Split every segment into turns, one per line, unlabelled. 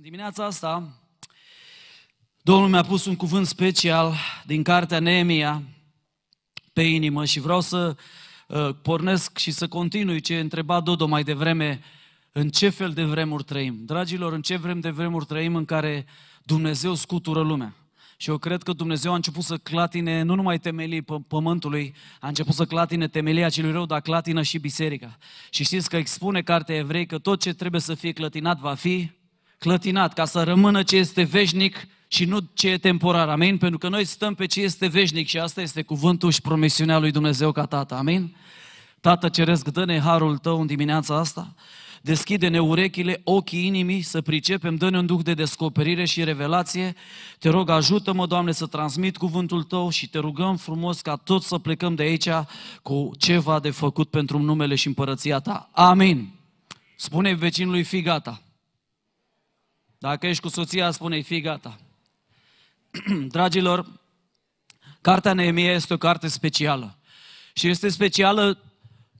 În dimineața asta, Domnul mi-a pus un cuvânt special din cartea Neemia pe inimă și vreau să uh, pornesc și să continui ce întreba Dodo mai devreme, în ce fel de vremuri trăim. Dragilor, în ce vrem de vremuri trăim în care Dumnezeu scutură lumea. Și eu cred că Dumnezeu a început să clatine nu numai temelii pământului, a început să clatine temelia celui rău, dar clatină și biserica. Și știți că expune cartea evrei că tot ce trebuie să fie clătinat va fi clătinat, ca să rămână ce este veșnic și nu ce e temporar. Amin? Pentru că noi stăm pe ce este veșnic și asta este cuvântul și promisiunea lui Dumnezeu ca Tată. Amin? Tată Ceresc, dă-ne harul Tău în dimineața asta, deschide-ne urechile, ochii inimii, să pricepem, dă-ne un duh de descoperire și revelație. Te rog, ajută-mă, Doamne, să transmit cuvântul Tău și te rugăm frumos ca tot să plecăm de aici cu ceva de făcut pentru numele și împărăția Ta. Amin. Spune vecinului, fi gata. Dacă ești cu soția, spune-i, fii gata. Dragilor, cartea Neemia este o carte specială. Și este specială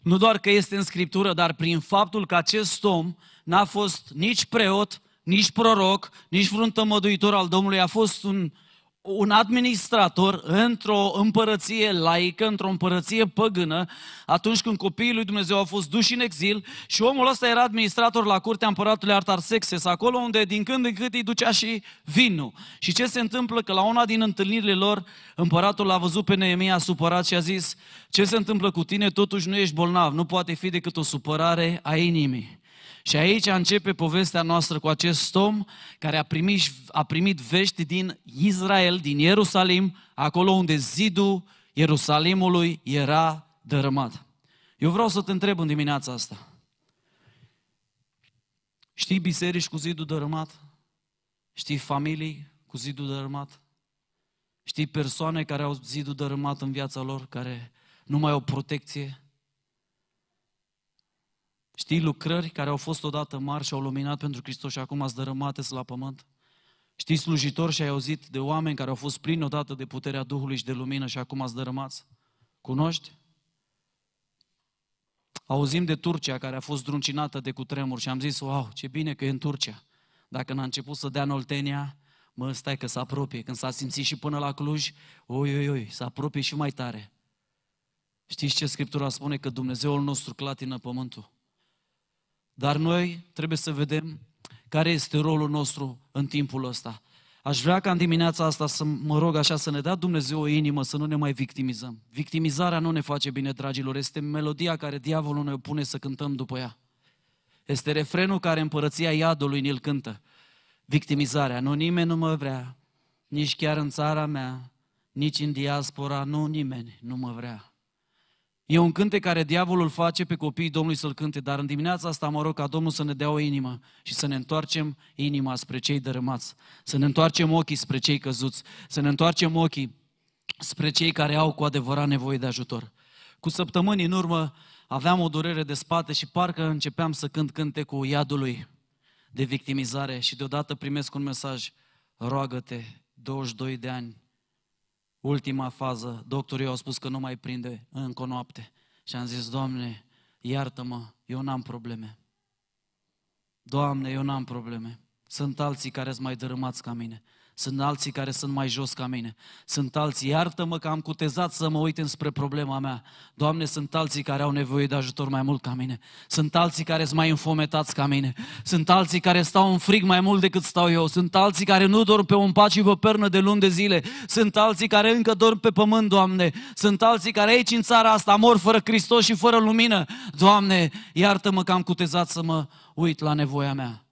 nu doar că este în Scriptură, dar prin faptul că acest om n-a fost nici preot, nici proroc, nici vreun tămăduitor al Domnului, a fost un uh, un administrator într-o împărăție laică, într-o împărăție păgână, atunci când copiii lui Dumnezeu au fost duși în exil și omul ăsta era administrator la curtea împăratului Artaxerxes, acolo unde din când în când îi ducea și vinul. Și ce se întâmplă? Că la una din întâlnirile lor, împăratul l-a văzut pe Neemia supărat și a zis, ce se întâmplă cu tine? Totuși nu ești bolnav, nu poate fi decât o supărare a inimii. Și aici începe povestea noastră cu acest om care a primit, a primit vești din Israel, din Ierusalim, acolo unde zidul Ierusalimului era dărâmat. Eu vreau să te întreb în dimineața asta. Știi biserici cu zidul dărâmat? Știi familii cu zidul dărâmat? Știi persoane care au zidul dărâmat în viața lor, care nu mai au protecție? Știi lucrări care au fost odată mari și au luminat pentru Hristos și acum dărâmate la pământ? Știi slujitori și ai auzit de oameni care au fost plini odată de puterea Duhului și de lumină și acum dărâmați? Cunoști? Auzim de Turcia care a fost druncinată de cutremur și am zis, wow, ce bine că e în Turcia. Dacă n-a început să dea în Oltenia, mă, stai că se apropie. Când s-a simțit și până la Cluj, oi, oi, oi, se apropie și mai tare. Știți ce Scriptura spune? Că Dumnezeul nostru clatină pământul. Dar noi trebuie să vedem care este rolul nostru în timpul ăsta. Aș vrea ca în dimineața asta să mă rog așa să ne dea Dumnezeu o inimă, să nu ne mai victimizăm. Victimizarea nu ne face bine, dragilor, este melodia care diavolul ne pune să cântăm după ea. Este refrenul care împărăția iadului ne-l cântă. Victimizarea, nu nimeni nu mă vrea, nici chiar în țara mea, nici în diaspora, nu nimeni nu mă vrea. E un cântec care diavolul face pe copiii Domnului să-l cânte, dar în dimineața asta mă rog ca Domnul să ne dea o inimă și să ne întoarcem inima spre cei dărâmați, să ne întoarcem ochii spre cei căzuți, să ne întoarcem ochii spre cei care au cu adevărat nevoie de ajutor. Cu săptămâni în urmă aveam o durere de spate și parcă începeam să cânt cântecul iadului de victimizare și deodată primesc un mesaj, roagă-te, 22 de ani, ultima fază, doctorii au spus că nu mai prinde încă o noapte. Și am zis, Doamne, iartă-mă, eu n-am probleme. Doamne, eu n-am probleme. Sunt alții care sunt mai dărâmați ca mine sunt alții care sunt mai jos ca mine, sunt alții, iartă-mă că am cutezat să mă uit înspre problema mea, Doamne, sunt alții care au nevoie de ajutor mai mult ca mine, sunt alții care sunt mai înfometați ca mine, sunt alții care stau în frig mai mult decât stau eu, sunt alții care nu dorm pe un pat și pe pernă de luni de zile, sunt alții care încă dorm pe pământ, Doamne, sunt alții care aici în țara asta mor fără Hristos și fără lumină, Doamne, iartă-mă că am cutezat să mă uit la nevoia mea.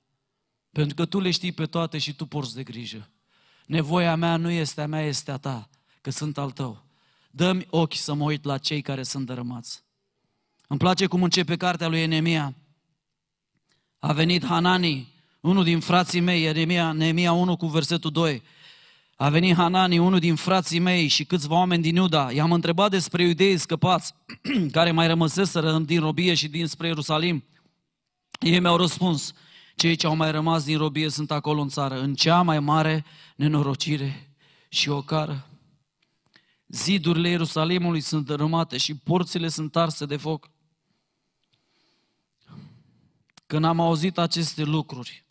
Pentru că Tu le știi pe toate și Tu porți de grijă. Nevoia mea nu este a mea, este a ta, că sunt al tău. Dă-mi ochi să mă uit la cei care sunt dărâmați. Îmi place cum începe cartea lui Enemia. A venit Hanani, unul din frații mei, enemia, enemia 1 cu versetul 2. A venit Hanani, unul din frații mei și câțiva oameni din Iuda. I-am întrebat despre iudeii scăpați, care mai rămăseseră din robie și dinspre Ierusalim. Ei mi-au răspuns, cei ce au mai rămas din robie sunt acolo în țară, în cea mai mare nenorocire și ocară. Zidurile Ierusalimului sunt dărâmate și porțile sunt arse de foc. Când am auzit aceste lucruri,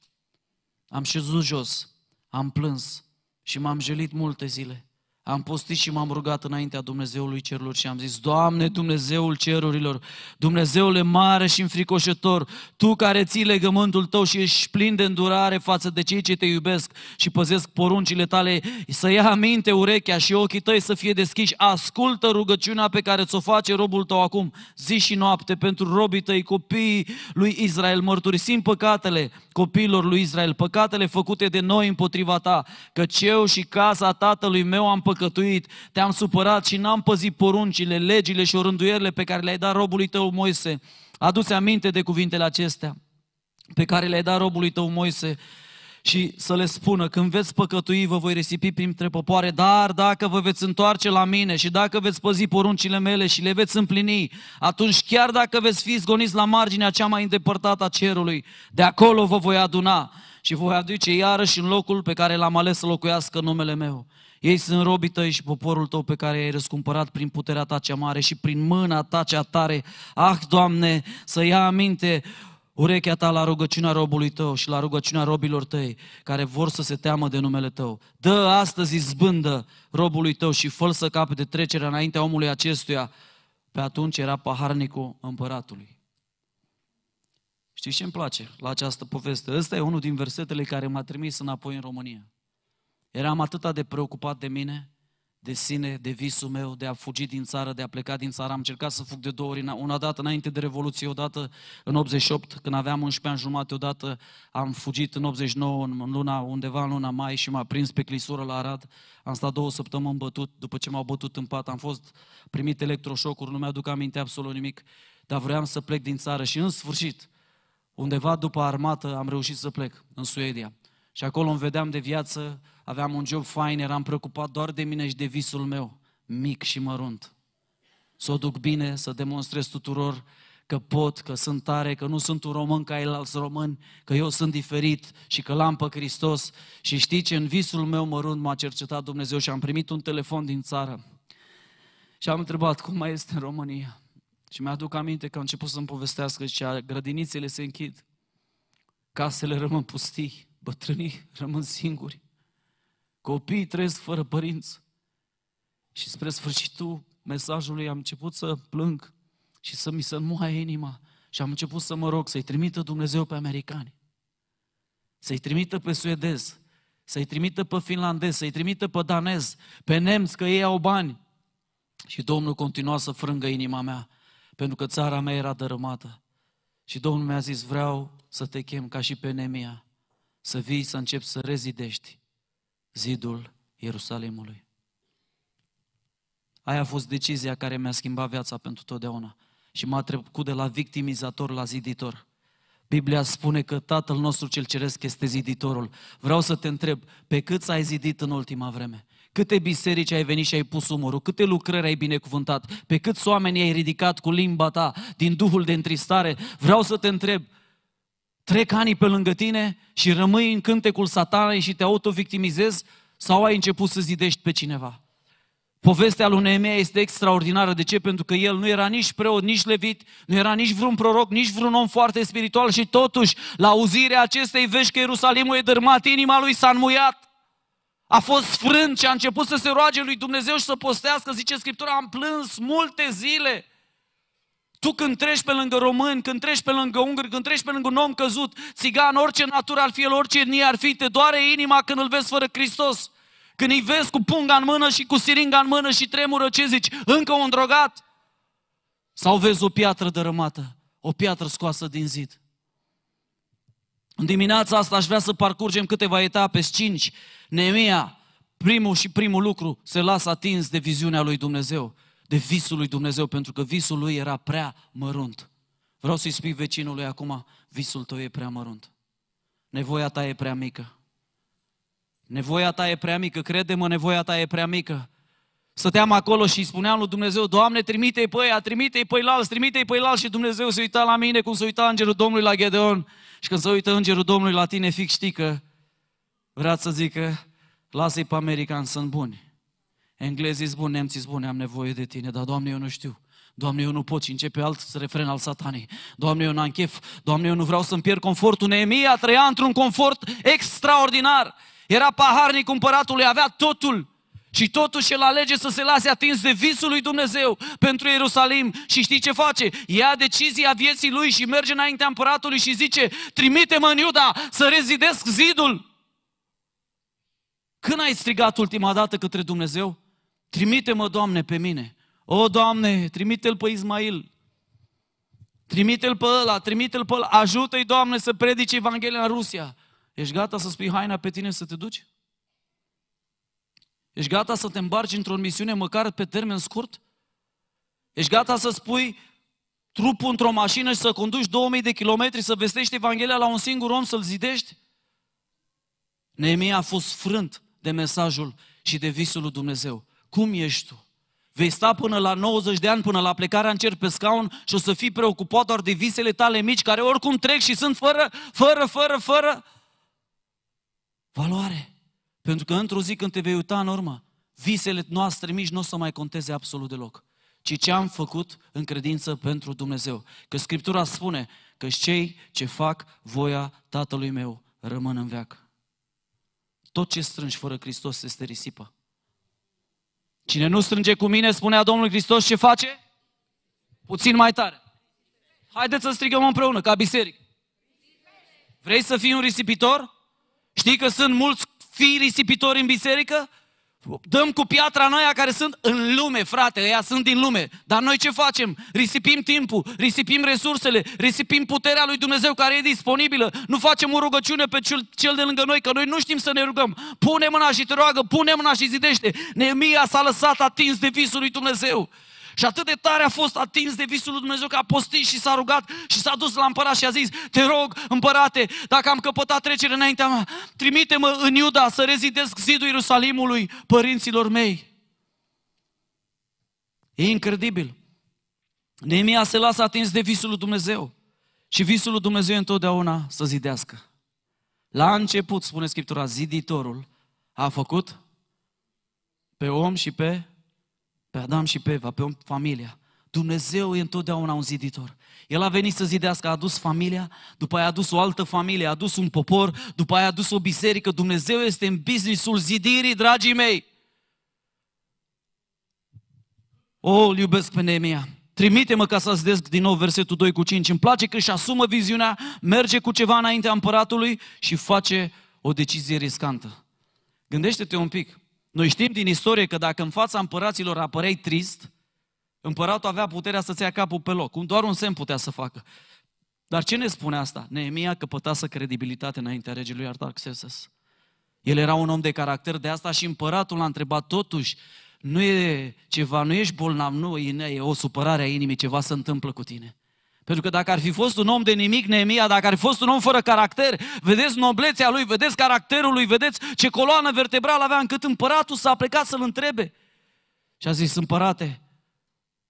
am șezut jos, am plâns și m-am jelit multe zile. Am postit și m-am rugat înaintea Dumnezeului cerurilor și am zis, Doamne Dumnezeul cerurilor, Dumnezeule mare și înfricoșător, Tu care ții legământul Tău și ești plin de îndurare față de cei ce Te iubesc și păzesc poruncile Tale, să ia aminte urechea și ochii Tăi să fie deschiși, ascultă rugăciunea pe care ți-o face robul Tău acum, zi și noapte, pentru robii Tăi, copiii lui Israel, mărturisim păcatele copiilor lui Israel, păcatele făcute de noi împotriva Ta, că eu și casa tatălui meu am păcat păcătuit, te-am supărat și n-am păzit poruncile, legile și orânduierile pe care le-ai dat robului tău Moise. Aduți aminte de cuvintele acestea pe care le-ai dat robului tău Moise și să le spună, când veți păcătui, vă voi resipi printre popoare, dar dacă vă veți întoarce la mine și dacă veți păzi poruncile mele și le veți împlini, atunci chiar dacă veți fi zgoniți la marginea cea mai îndepărtată a cerului, de acolo vă voi aduna și voi aduce iarăși în locul pe care l-am ales să locuiască numele meu. Ei sunt robii tăi și poporul tău pe care i-ai răscumpărat prin puterea ta cea mare și prin mâna ta cea tare. Ah, Doamne, să ia aminte urechea ta la rugăciunea robului tău și la rugăciunea robilor tăi care vor să se teamă de numele tău. Dă astăzi zbândă robului tău și fă să capete trecerea înaintea omului acestuia. Pe atunci era paharnicul împăratului. Știți ce îmi place la această poveste? Ăsta e unul din versetele care m-a trimis înapoi în România. Eram atât de preocupat de mine, de sine, de visul meu, de a fugi din țară, de a pleca din țară. Am încercat să fug de două ori, una dată înainte de Revoluție, odată în 88, când aveam 11 ani jumate, odată am fugit în 89, în luna, undeva în luna mai și m-a prins pe clisură la Arad. Am stat două săptămâni bătut, după ce m-au bătut în pat, am fost primit electroșocuri, nu mi-aduc aminte absolut nimic, dar vreau să plec din țară și în sfârșit, undeva după armată, am reușit să plec în Suedia. Și acolo îmi vedeam de viață, aveam un job fain, eram preocupat doar de mine și de visul meu, mic și mărunt. Să o duc bine, să demonstrez tuturor că pot, că sunt tare, că nu sunt un român ca el alți români, că eu sunt diferit și că l-am pe Hristos. Și știi ce? În visul meu mărunt m-a cercetat Dumnezeu și am primit un telefon din țară. Și am întrebat cum mai este în România. Și mi-aduc aminte că a început să-mi povestească și grădinițele se închid, casele rămân pustii, Bătrânii rămân singuri. Copiii trăiesc fără părinți. Și spre sfârșitul mesajului am început să plâng și să mi se înmoaie inima. Și am început să mă rog să-i trimită Dumnezeu pe americani, să-i trimită pe suedezi, să-i trimită pe finlandez, să-i trimită pe danez, pe nemți, că ei au bani. Și Domnul continua să frângă inima mea, pentru că țara mea era dărâmată. Și Domnul mi-a zis, vreau să te chem ca și pe Nemia, să vii să începi să rezidești zidul Ierusalimului. Aia a fost decizia care mi-a schimbat viața pentru totdeauna și m-a trecut de la victimizator la ziditor. Biblia spune că Tatăl nostru cel Ceresc este ziditorul. Vreau să te întreb, pe cât ai zidit în ultima vreme? Câte biserici ai venit și ai pus umorul? Câte lucrări ai binecuvântat? Pe câți oameni ai ridicat cu limba ta din duhul de întristare? Vreau să te întreb, trec ani pe lângă tine și rămâi în cântecul satanei și te autovictimizezi sau ai început să zidești pe cineva. Povestea lui Neemia este extraordinară. De ce? Pentru că el nu era nici preot, nici levit, nu era nici vreun proroc, nici vreun om foarte spiritual și totuși, la auzirea acestei vești că Ierusalimul e dărmat, inima lui s-a înmuiat. A fost frânt și a început să se roage lui Dumnezeu și să postească, zice Scriptura, am plâns multe zile. Tu când treci pe lângă român, când treci pe lângă ungări, când treci pe lângă un om căzut, țigan, orice natură ar fi el, orice etnie ar fi, te doare inima când îl vezi fără Hristos. Când îi vezi cu punga în mână și cu siringa în mână și tremură, ce zici? Încă un drogat? Sau vezi o piatră dărâmată, o piatră scoasă din zid? În dimineața asta aș vrea să parcurgem câteva etape, 5. Nemia, primul și primul lucru, se lasă atins de viziunea lui Dumnezeu de visul lui Dumnezeu, pentru că visul lui era prea mărunt. Vreau să-i spui vecinului acum, visul tău e prea mărunt. Nevoia ta e prea mică. Nevoia ta e prea mică, crede-mă, nevoia ta e prea mică. Stăteam acolo și spuneam lui Dumnezeu, Doamne, trimite-i pe ăia, trimite-i pe alți, trimite-i pe alți. Și Dumnezeu se uita la mine cum se uita Îngerul Domnului la Gedeon. Și când se uită Îngerul Domnului la tine, fix știi că vrea să zică, lasă-i pe americani, sunt buni. Englezii spun, nemții spun, am nevoie de tine, dar Doamne, eu nu știu. Doamne, eu nu pot și începe alt refren al satanii, Doamne, eu n-am chef. Doamne, eu nu vreau să-mi pierd confortul. Neemia trăia într-un confort extraordinar. Era paharnic cumpăratului, avea totul. Și totuși el alege să se lase atins de visul lui Dumnezeu pentru Ierusalim. Și știi ce face? Ia decizia vieții lui și merge înaintea împăratului și zice, trimite-mă în Iuda să rezidesc zidul. Când ai strigat ultima dată către Dumnezeu? Trimite-mă, Doamne, pe mine. O, Doamne, trimite-l pe Ismail. Trimite-l pe ăla, trimite-l pe ăla. Ajută-i, Doamne, să predice Evanghelia în Rusia. Ești gata să spui haina pe tine să te duci? Ești gata să te îmbarci într-o misiune măcar pe termen scurt? Ești gata să spui trupul într-o mașină și să conduci 2000 de kilometri să vestești Evanghelia la un singur om să-l zidești? Neemia a fost frânt de mesajul și de visul lui Dumnezeu. Cum ești tu? Vei sta până la 90 de ani, până la plecarea în cer pe scaun și o să fii preocupat doar de visele tale mici, care oricum trec și sunt fără, fără, fără, fără valoare. Pentru că într-o zi când te vei uita în urmă, visele noastre mici nu o să mai conteze absolut deloc, ci ce am făcut în credință pentru Dumnezeu. Că Scriptura spune că cei ce fac voia Tatălui meu rămân în veac. Tot ce strângi fără Hristos este risipă. Cine nu strânge cu mine, spunea Domnul Hristos, ce face? Puțin mai tare. Haideți să strigăm împreună, ca biserică. Vrei să fii un risipitor? Știi că sunt mulți fii risipitori în biserică? Dăm cu piatra noi care sunt în lume, frate, ăia sunt din lume. Dar noi ce facem? Risipim timpul, risipim resursele, risipim puterea lui Dumnezeu care e disponibilă. Nu facem o rugăciune pe cel, cel de lângă noi, că noi nu știm să ne rugăm. Pune mâna și te roagă, pune mâna și zidește. Neemia s-a lăsat atins de visul lui Dumnezeu. Și atât de tare a fost atins de visul lui Dumnezeu că a postit și s-a rugat și s-a dus la împărat și a zis, te rog, împărate, dacă am căpătat trecere înaintea mea, trimite-mă în Iuda să rezidesc zidul Ierusalimului părinților mei. E incredibil. Neemia se lasă atins de visul lui Dumnezeu. Și visul lui Dumnezeu întotdeauna să zidească. La început, spune Scriptura, ziditorul a făcut pe om și pe pe Adam și pe Eva, pe familia. Dumnezeu e întotdeauna un ziditor. El a venit să zidească, a adus familia, după aia a adus o altă familie, a adus un popor, după aia a adus o biserică. Dumnezeu este în businessul zidirii, dragii mei. O, oh, iubesc pe Neemia. Trimite-mă ca să zidesc din nou versetul 2 cu 5. Îmi place că își asumă viziunea, merge cu ceva înaintea împăratului și face o decizie riscantă. Gândește-te un pic. Noi știm din istorie că dacă în fața împăraților apărei trist, împăratul avea puterea să-ți ia capul pe loc. Doar un semn putea să facă. Dar ce ne spune asta? Neemia căpătase credibilitate înaintea regelui Artaxerxes. El era un om de caracter, de asta și împăratul l-a întrebat totuși, nu e ceva, nu ești bolnav, nu, e o supărare a inimii, ceva se întâmplă cu tine. Pentru că dacă ar fi fost un om de nimic, Neemia, dacă ar fi fost un om fără caracter, vedeți noblețea lui, vedeți caracterul lui, vedeți ce coloană vertebrală avea, încât împăratul s-a plecat să-l întrebe. Și a zis, împărate,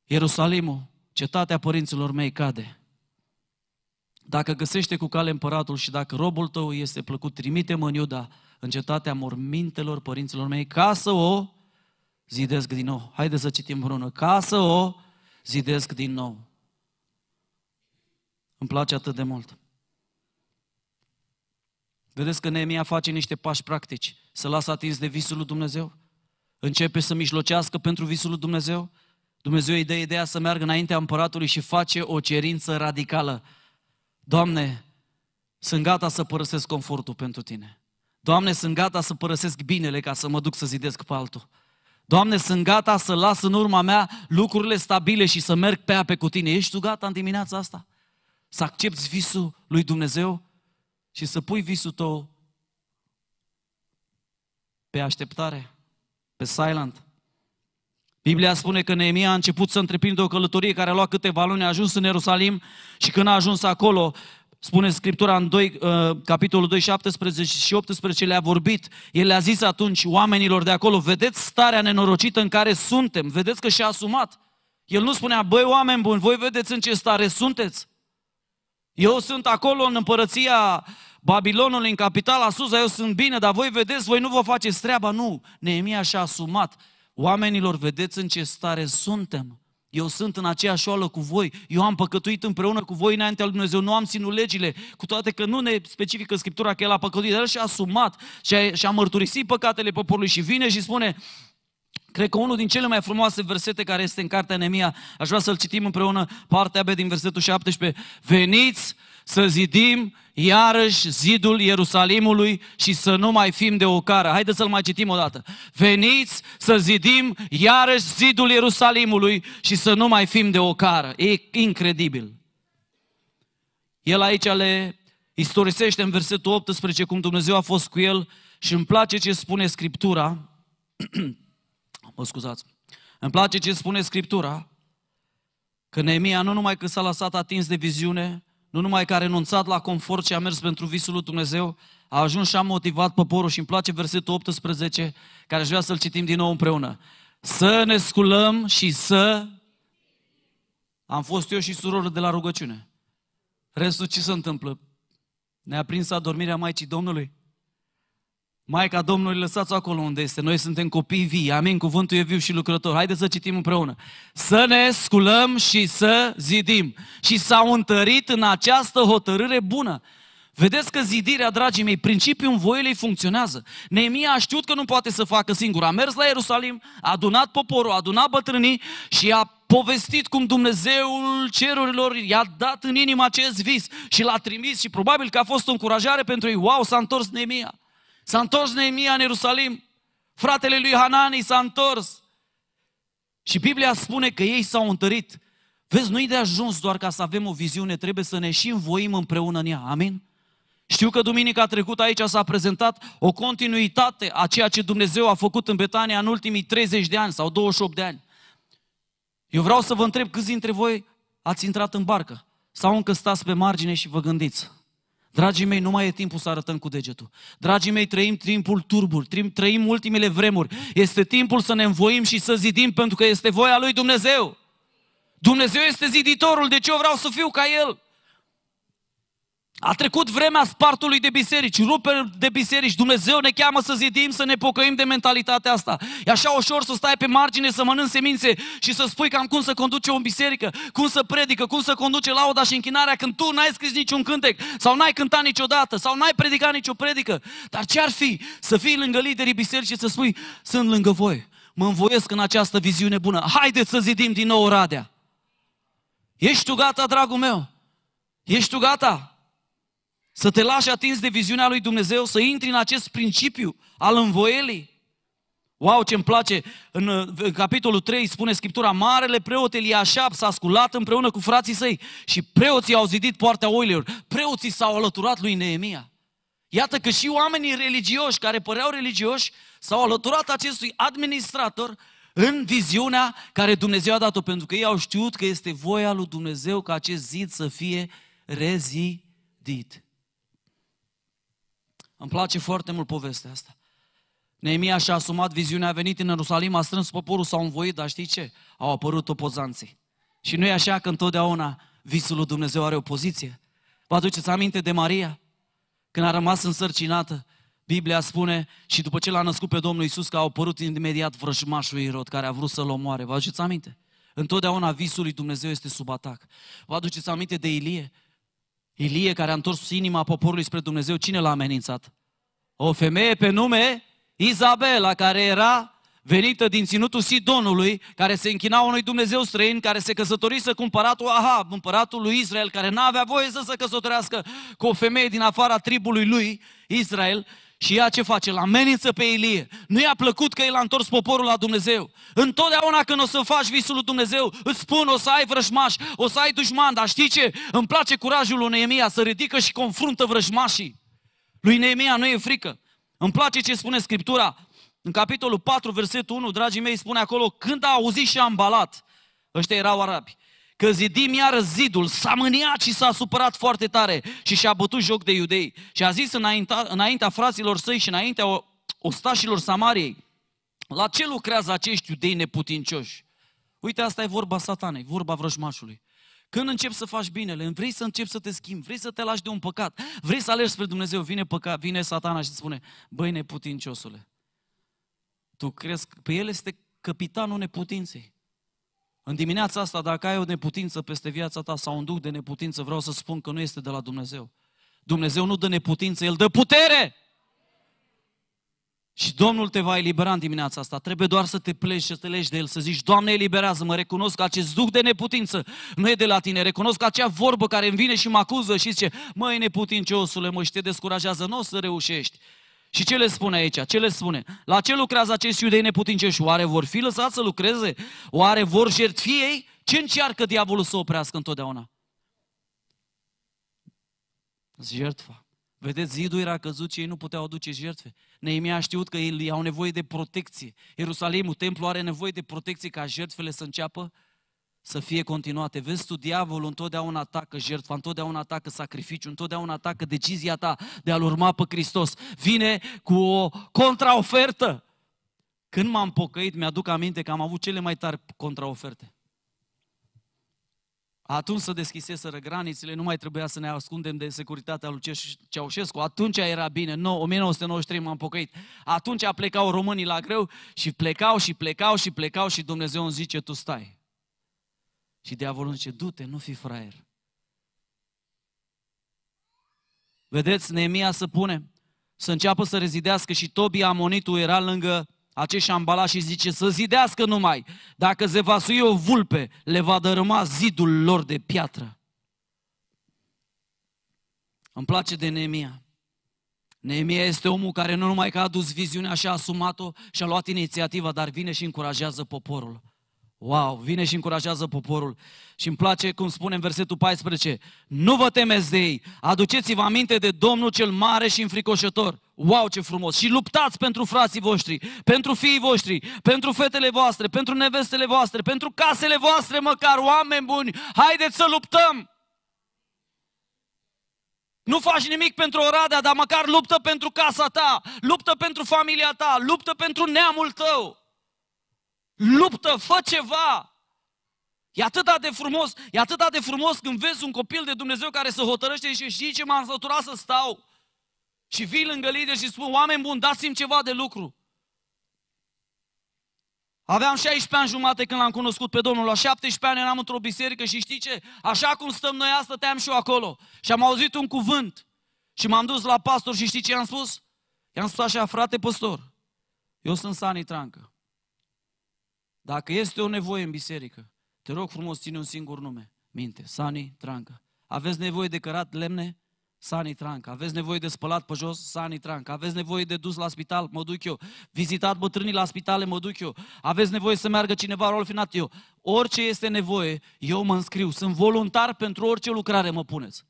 Ierusalimul, cetatea părinților mei cade. Dacă găsește cu cale împăratul și dacă robul tău este plăcut, trimite-mă în Iuda, în cetatea mormintelor părinților mei, ca să o zidesc din nou. Haideți să citim vreună. Ca să o zidesc din nou. Îmi place atât de mult. Vedeți că Neemia face niște pași practici. Să lasă atins de visul lui Dumnezeu. Începe să mijlocească pentru visul lui Dumnezeu. Dumnezeu îi dă ideea să meargă înaintea împăratului și face o cerință radicală. Doamne, sunt gata să părăsesc confortul pentru Tine. Doamne, sunt gata să părăsesc binele ca să mă duc să zidesc pe altul. Doamne, sunt gata să las în urma mea lucrurile stabile și să merg pe ape cu Tine. Ești Tu gata în dimineața asta? să accepti visul lui Dumnezeu și să pui visul tău pe așteptare, pe silent. Biblia spune că Neemia a început să întreprindă o călătorie care a luat câteva luni, a ajuns în Ierusalim și când a ajuns acolo, spune Scriptura în 2, uh, capitolul 2, 17 și 18, le-a vorbit. El le-a zis atunci oamenilor de acolo, vedeți starea nenorocită în care suntem, vedeți că și-a asumat. El nu spunea, băi oameni buni, voi vedeți în ce stare sunteți. Eu sunt acolo în împărăția Babilonului, în capitala Suza, eu sunt bine, dar voi vedeți, voi nu vă faceți treaba. Nu, Neemia și-a asumat. Oamenilor, vedeți în ce stare suntem. Eu sunt în aceeași oală cu voi. Eu am păcătuit împreună cu voi înaintea lui Dumnezeu. Nu am ținut legile. Cu toate că nu ne specifică Scriptura că el a păcătuit, dar el și-a asumat și-a, și-a mărturisit păcatele poporului și vine și spune Cred că unul din cele mai frumoase versete care este în cartea Nemia, aș vrea să-l citim împreună, partea B din versetul 17. Veniți să zidim iarăși zidul Ierusalimului și să nu mai fim de ocară. Haideți să-l mai citim o dată. Veniți să zidim iarăși zidul Ierusalimului și să nu mai fim de ocară. E incredibil. El aici le istorisește în versetul 18 cum Dumnezeu a fost cu el și îmi place ce spune Scriptura mă scuzați. Îmi place ce spune Scriptura, că Neemia nu numai că s-a lăsat atins de viziune, nu numai că a renunțat la confort și a mers pentru visul lui Dumnezeu, a ajuns și a motivat poporul și îmi place versetul 18, care aș vrea să-l citim din nou împreună. Să ne sculăm și să... Am fost eu și surorile de la rugăciune. Restul ce se întâmplă? Ne-a prins adormirea Maicii Domnului? Maica Domnului, lăsați-o acolo unde este. Noi suntem copii vii. Amin. Cuvântul e viu și lucrător. Haideți să citim împreună. Să ne sculăm și să zidim. Și s-au întărit în această hotărâre bună. Vedeți că zidirea, dragii mei, principiul voilei funcționează. Neemia a știut că nu poate să facă singur. A mers la Ierusalim, a adunat poporul, a adunat bătrânii și a povestit cum Dumnezeul cerurilor i-a dat în inimă acest vis și l-a trimis și probabil că a fost o încurajare pentru ei. Wow, s-a întors Neemia. S-a întors Neemia în Ierusalim, fratele lui Hanani s-a întors. Și Biblia spune că ei s-au întărit. Vezi, nu-i de ajuns doar ca să avem o viziune, trebuie să ne și învoim împreună în ea. Amin? Știu că duminica trecută aici s-a prezentat o continuitate a ceea ce Dumnezeu a făcut în Betania în ultimii 30 de ani sau 28 de ani. Eu vreau să vă întreb câți dintre voi ați intrat în barcă sau încă stați pe margine și vă gândiți. Dragii mei, nu mai e timpul să arătăm cu degetul. Dragii mei, trăim timpul turbul, trăim ultimele vremuri. Este timpul să ne învoim și să zidim pentru că este voia lui Dumnezeu. Dumnezeu este ziditorul, deci eu vreau să fiu ca El. A trecut vremea spartului de biserici, ruperi de biserici. Dumnezeu ne cheamă să zidim, să ne pocăim de mentalitatea asta. E așa ușor să stai pe margine, să mănânci semințe și să spui cam cum să conduce o biserică, cum să predică, cum să conduce lauda și închinarea când tu n-ai scris niciun cântec sau n-ai cântat niciodată sau n-ai predicat nicio predică. Dar ce ar fi să fii lângă liderii bisericii și să spui, sunt lângă voi, mă învoiesc în această viziune bună. Haideți să zidim din nou Oradea. Ești tu gata, dragul meu? Ești tu gata? Să te lași atins de viziunea lui Dumnezeu, să intri în acest principiu al învoielii. Wow, ce îmi place! În, uh, în capitolul 3 spune Scriptura, Marele preot Eliașab s-a sculat împreună cu frații săi și preoții au zidit poartea oilor. Preoții s-au alăturat lui Neemia. Iată că și oamenii religioși, care păreau religioși, s-au alăturat acestui administrator în viziunea care Dumnezeu a dat-o, pentru că ei au știut că este voia lui Dumnezeu ca acest zid să fie rezidit. Îmi place foarte mult povestea asta. Neemia și-a asumat viziunea, a venit în Ierusalim, a strâns poporul, s-au învoit, dar știi ce? Au apărut opozanții. Și nu e așa că întotdeauna visul lui Dumnezeu are opoziție. Vă aduceți aminte de Maria? Când a rămas însărcinată, Biblia spune, și după ce l-a născut pe Domnul Isus, că a apărut imediat vrăjmașul Irod, care a vrut să-l omoare. Vă aduceți aminte? Întotdeauna visul lui Dumnezeu este sub atac. Vă aduceți aminte de Ilie? Ilie care a întors inima poporului spre Dumnezeu, cine l-a amenințat? O femeie pe nume Izabela, care era venită din ținutul Sidonului, care se închina unui Dumnezeu străin, care se căsătorise cu împăratul Ahab, împăratul lui Israel, care n-avea voie să se căsătorească cu o femeie din afara tribului lui Israel și ea ce face? La amenință pe Ilie. Nu i-a plăcut că el a întors poporul la Dumnezeu. Întotdeauna când o să faci visul lui Dumnezeu, îți spun, o să ai vrăjmași, o să ai dușman, dar știi ce? Îmi place curajul lui Neemia să ridică și confruntă vrăjmașii. Lui Neemia nu e frică. Îmi place ce spune Scriptura. În capitolul 4, versetul 1, dragii mei, spune acolo, când a auzit și a ambalat, ăștia erau arabi, că zidim iară zidul, s-a mâniat și s-a supărat foarte tare și și-a bătut joc de iudei. Și a zis înaintea, înaintea fraților săi și înaintea ostașilor Samariei, la ce lucrează acești iudei neputincioși? Uite, asta e vorba satanei, vorba vrăjmașului. Când începi să faci binele, vrei să începi să te schimbi, vrei să te lași de un păcat, vrei să alergi spre Dumnezeu, vine, păcat, vine satana și spune, băi neputinciosule, tu crezi că pe el este capitanul neputinței. În dimineața asta, dacă ai o neputință peste viața ta sau un duc de neputință, vreau să spun că nu este de la Dumnezeu. Dumnezeu nu dă neputință, El dă putere! Și Domnul te va elibera în dimineața asta. Trebuie doar să te pleci și să te legi de El, să zici, Doamne, eliberează-mă, recunosc că acest duc de neputință nu e de la tine, recunosc că acea vorbă care îmi vine și mă acuză și zice, măi neputinciosule, mă, și te descurajează, nu o să reușești. Și ce le spune aici? Ce le spune? La ce lucrează acești iudei neputincioși? Oare vor fi lăsați să lucreze? Oare vor jertfi ei? Ce încearcă diavolul să oprească întotdeauna? Jertfa. Vedeți, zidul era căzut și ei nu puteau aduce jertfe. Neimia a știut că ei au nevoie de protecție. Ierusalimul, templul are nevoie de protecție ca jertfele să înceapă să fie continuate. Vezi tu, diavolul întotdeauna atacă jertfa, întotdeauna atacă sacrificiu, întotdeauna atacă decizia ta de a-L urma pe Hristos. Vine cu o contraofertă. Când m-am pocăit, mi-aduc aminte că am avut cele mai tari contraoferte. Atunci să deschiseseră granițele, nu mai trebuia să ne ascundem de securitatea lui Ceaușescu. Atunci era bine, no, 1993 m-am pocăit. Atunci plecau românii la greu și plecau și plecau și plecau și Dumnezeu îmi zice, tu stai. Și diavolul zice, du-te, nu fi fraier. Vedeți, Neemia să pune, să înceapă să rezidească și Tobia Amonitul era lângă acești ambalași și zice să zidească numai. Dacă se va sui o vulpe, le va dărâma zidul lor de piatră. Îmi place de Neemia. Neemia este omul care nu numai că a adus viziunea și a asumat-o și a luat inițiativa, dar vine și încurajează poporul. Wow, vine și încurajează poporul. Și îmi place cum spune în versetul 14, nu vă temeți de ei, aduceți-vă aminte de Domnul cel mare și înfricoșător. Wow, ce frumos! Și luptați pentru frații voștri, pentru fiii voștri, pentru fetele voastre, pentru nevestele voastre, pentru casele voastre, măcar oameni buni. Haideți să luptăm! Nu faci nimic pentru Oradea, dar măcar luptă pentru casa ta, luptă pentru familia ta, luptă pentru neamul tău. Luptă, fă ceva! E atât de frumos, e atât de frumos când vezi un copil de Dumnezeu care se hotărăște și știi ce m-am săturat să stau. Și vii lângă lider și spun, oameni buni, dați-mi ceva de lucru. Aveam 16 ani jumate când l-am cunoscut pe Domnul, la 17 ani eram într-o biserică și știi ce? Așa cum stăm noi astăzi, am și eu acolo. Și am auzit un cuvânt și m-am dus la pastor și știi ce i-am spus? I-am spus așa, frate păstor, eu sunt Sani Trancă. Dacă este o nevoie în biserică, te rog frumos, ține un singur nume. Minte, Sani Tranca. Aveți nevoie de cărat lemne? Sani Tranca. Aveți nevoie de spălat pe jos? Sani Tranca. Aveți nevoie de dus la spital? Mă duc eu. Vizitat bătrânii la spitale? Mă duc eu. Aveți nevoie să meargă cineva rolfinat? Eu. Orice este nevoie, eu mă înscriu. Sunt voluntar pentru orice lucrare mă puneți.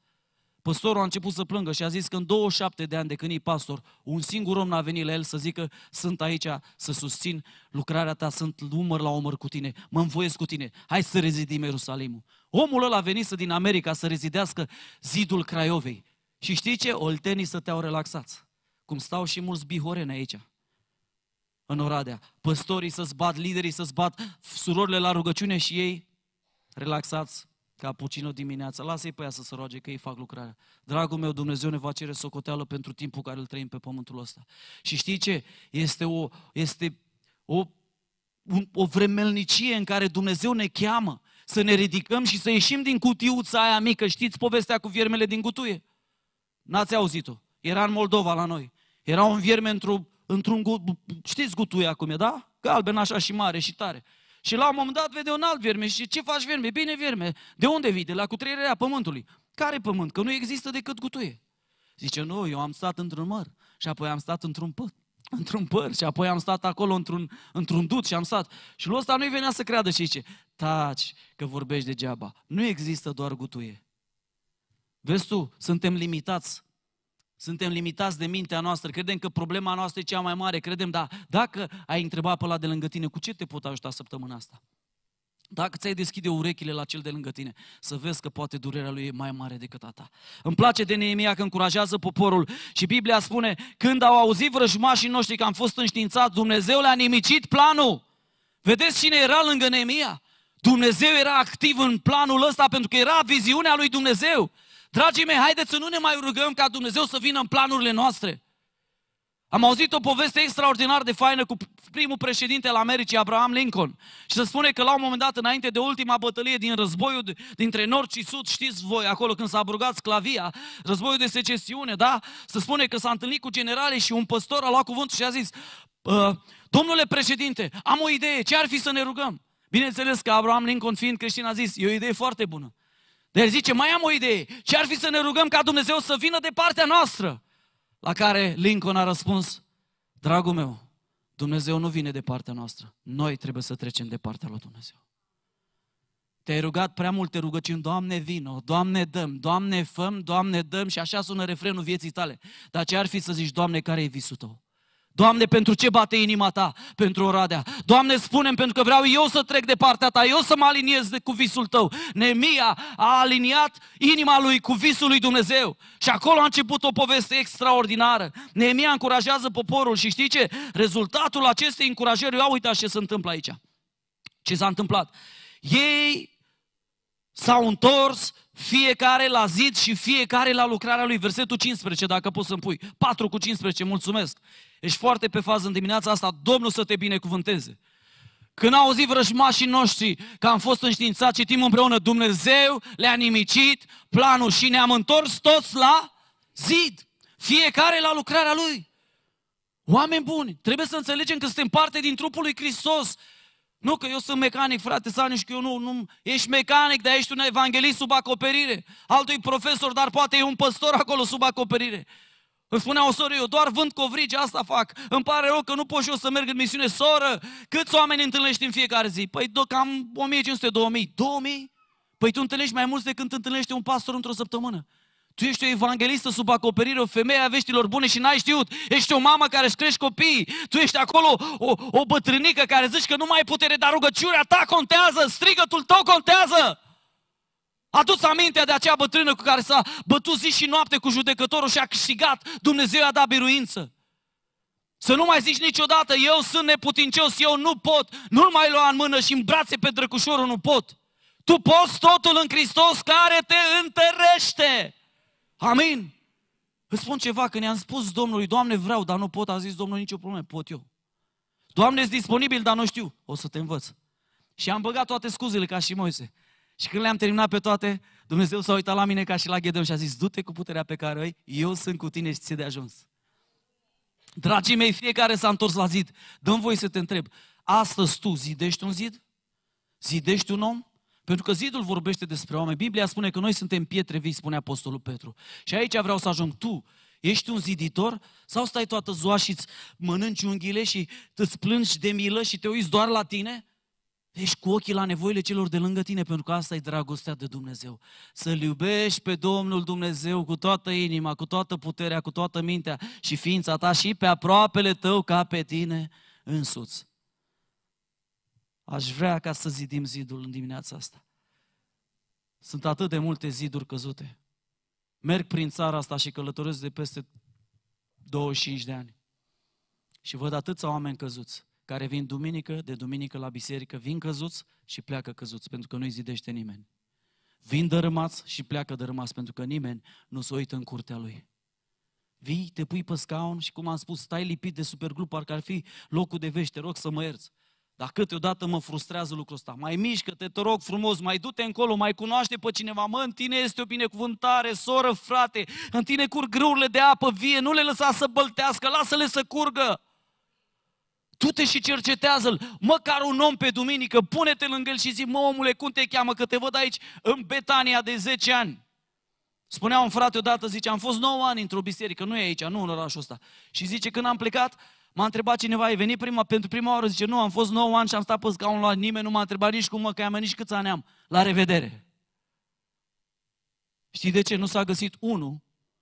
Păstorul a început să plângă și a zis că în 27 de ani de când e pastor, un singur om n-a venit la el să zică sunt aici să susțin lucrarea ta, sunt umăr la umăr cu tine, mă învoiesc cu tine, hai să rezidim Ierusalimul. Omul ăla a venit să din America să rezidească zidul Craiovei. Și știi ce? Oltenii te-au relaxat, cum stau și mulți bihoreni aici în Oradea. Păstorii să-ți bat, liderii să-ți bat, surorile la rugăciune și ei relaxați, ca puțină dimineața, lasă-i pe ea să se roage că ei fac lucrarea. Dragul meu, Dumnezeu ne va cere socoteală pentru timpul care îl trăim pe pământul ăsta. Și știi ce? Este o, este o, un, o vremelnicie în care Dumnezeu ne cheamă să ne ridicăm și să ieșim din cutiuța aia mică. Știți povestea cu viermele din cutuie? N-ați auzit-o. Era în Moldova la noi. Era un vierme într-un, într-un știți gutuia cum e, da? Galben așa și mare și tare. Și la un moment dat vede un alt verme și ce faci verme? Bine verme. De unde vii? De la cutreierea pământului. Care pământ? Că nu există decât gutuie. Zice, nu, eu am stat într-un măr și apoi am stat într-un păt într-un păr și apoi am stat acolo într-un, într-un dut și am stat. Și lui ăsta nu-i venea să creadă și zice, taci că vorbești degeaba. Nu există doar gutuie. Vezi tu, suntem limitați suntem limitați de mintea noastră, credem că problema noastră e cea mai mare, credem, dar dacă ai întrebat pe la de lângă tine, cu ce te pot ajuta săptămâna asta? Dacă ți-ai deschide urechile la cel de lângă tine, să vezi că poate durerea lui e mai mare decât a ta. Îmi place de Neemia că încurajează poporul și Biblia spune, când au auzit vrăjmașii noștri că am fost înștiințați, Dumnezeu le-a nimicit planul. Vedeți cine era lângă Neemia? Dumnezeu era activ în planul ăsta pentru că era viziunea lui Dumnezeu. Dragii mei, haideți să nu ne mai rugăm ca Dumnezeu să vină în planurile noastre. Am auzit o poveste extraordinar de faină cu primul președinte al Americii, Abraham Lincoln. Și se spune că la un moment dat, înainte de ultima bătălie din războiul dintre nord și sud, știți voi, acolo când s-a abrogat sclavia, războiul de secesiune, da? Se spune că s-a întâlnit cu generale și un păstor a luat cuvântul și a zis, domnule președinte, am o idee, ce ar fi să ne rugăm? Bineînțeles că Abraham Lincoln, fiind creștin, a zis, e o idee foarte bună. El zice, mai am o idee, ce ar fi să ne rugăm ca Dumnezeu să vină de partea noastră? La care Lincoln a răspuns, dragul meu, Dumnezeu nu vine de partea noastră, noi trebuie să trecem de partea lui Dumnezeu. Te-ai rugat prea multe rugăciuni, Doamne vino, Doamne dăm, Doamne făm, Doamne dăm și așa sună refrenul vieții tale. Dar ce ar fi să zici, Doamne, care e visul tău? Doamne, pentru ce bate inima ta? Pentru Oradea. Doamne, spunem pentru că vreau eu să trec de partea ta, eu să mă aliniez cu visul tău. Nemia a aliniat inima lui cu visul lui Dumnezeu. Și acolo a început o poveste extraordinară. Nemia încurajează poporul și știi ce? Rezultatul acestei încurajări, ia uitați ce se întâmplă aici. Ce s-a întâmplat? Ei s-au întors fiecare la zid și fiecare la lucrarea lui. Versetul 15, dacă poți să-mi pui. 4 cu 15, mulțumesc. Ești foarte pe fază în dimineața asta, Domnul să te binecuvânteze. Când au auzit vrăjmașii noștri că am fost înștiințați, citim împreună, Dumnezeu le-a nimicit planul și ne-am întors toți la zid, fiecare la lucrarea lui. Oameni buni, trebuie să înțelegem că suntem parte din trupul lui Hristos. Nu că eu sunt mecanic, frate Saniș, că eu nu, nu, ești mecanic, dar ești un evanghelist sub acoperire. Altul e profesor, dar poate e un păstor acolo sub acoperire. Îmi spunea o soră, eu doar vând covrige, asta fac. Îmi pare rău că nu pot și eu să merg în misiune. Soră, câți oameni întâlnești în fiecare zi? Păi do, cam 1500, 2000. 2000? Păi tu întâlnești mai mulți decât întâlnești un pastor într-o săptămână. Tu ești o evanghelistă sub acoperire, o femeie a veștilor bune și n-ai știut. Ești o mamă care își crește copiii. Tu ești acolo o, o bătrânică care zici că nu mai ai putere, dar rugăciunea ta contează, strigătul tău contează. Aduți aminte de acea bătrână cu care s-a bătut zi și noapte cu judecătorul și a câștigat, Dumnezeu i-a dat biruință. Să nu mai zici niciodată, eu sunt neputincios, eu nu pot, nu-l mai lua în mână și în brațe pe drăcușorul, nu pot. Tu poți totul în Hristos care te întărește. Amin. Îți spun ceva, când ne-am spus Domnului, Doamne vreau, dar nu pot, a zis Domnul nicio problemă, pot eu. Doamne, ești disponibil, dar nu știu, o să te învăț. Și am băgat toate scuzele ca și Moise. Și când le-am terminat pe toate, Dumnezeu s-a uitat la mine ca și la Gedeon și a zis, du-te cu puterea pe care ai, eu sunt cu tine și ți de ajuns. Dragii mei, fiecare s-a întors la zid. Dăm voi să te întreb, astăzi tu zidești un zid? Zidești un om? Pentru că zidul vorbește despre oameni. Biblia spune că noi suntem pietre vii, spune Apostolul Petru. Și aici vreau să ajung. Tu ești un ziditor? Sau stai toată ziua și îți mănânci unghiile și îți plângi de milă și te uiți doar la tine? Ești cu ochii la nevoile celor de lângă tine, pentru că asta e dragostea de Dumnezeu. Să-L iubești pe Domnul Dumnezeu cu toată inima, cu toată puterea, cu toată mintea și ființa ta și pe aproapele tău ca pe tine însuți. Aș vrea ca să zidim zidul în dimineața asta. Sunt atât de multe ziduri căzute. Merg prin țara asta și călătoresc de peste 25 de ani. Și văd atâția oameni căzuți care vin duminică de duminică la biserică, vin căzuți și pleacă căzuți, pentru că nu-i zidește nimeni. Vin dărâmați și pleacă dărâmați, pentru că nimeni nu se uită în curtea lui. Vii, te pui pe scaun și, cum am spus, stai lipit de superglup, parcă ar fi locul de vești, te rog să mă ierți. Dar câteodată mă frustrează lucrul ăsta. Mai mișcă-te, te rog frumos, mai du-te încolo, mai cunoaște pe cineva. Mă, în tine este o binecuvântare, soră, frate, în tine curg grâurile de apă vie, nu le lăsa să băltească, lasă-le să curgă. Du-te și cercetează-l, măcar un om pe duminică, pune-te lângă el și zi, mă omule, cum te cheamă, că te văd aici în Betania de 10 ani. Spunea un frate odată, zice, am fost 9 ani într-o biserică, nu e aici, nu în orașul ăsta. Și zice, când am plecat, m-a întrebat cineva, ai venit prima, pentru prima oară, zice, nu, am fost 9 ani și am stat pe scaunul la nimeni, nu m-a întrebat nici cum mă cheamă, nici câți ani am. La revedere! Știi de ce? Nu s-a găsit unul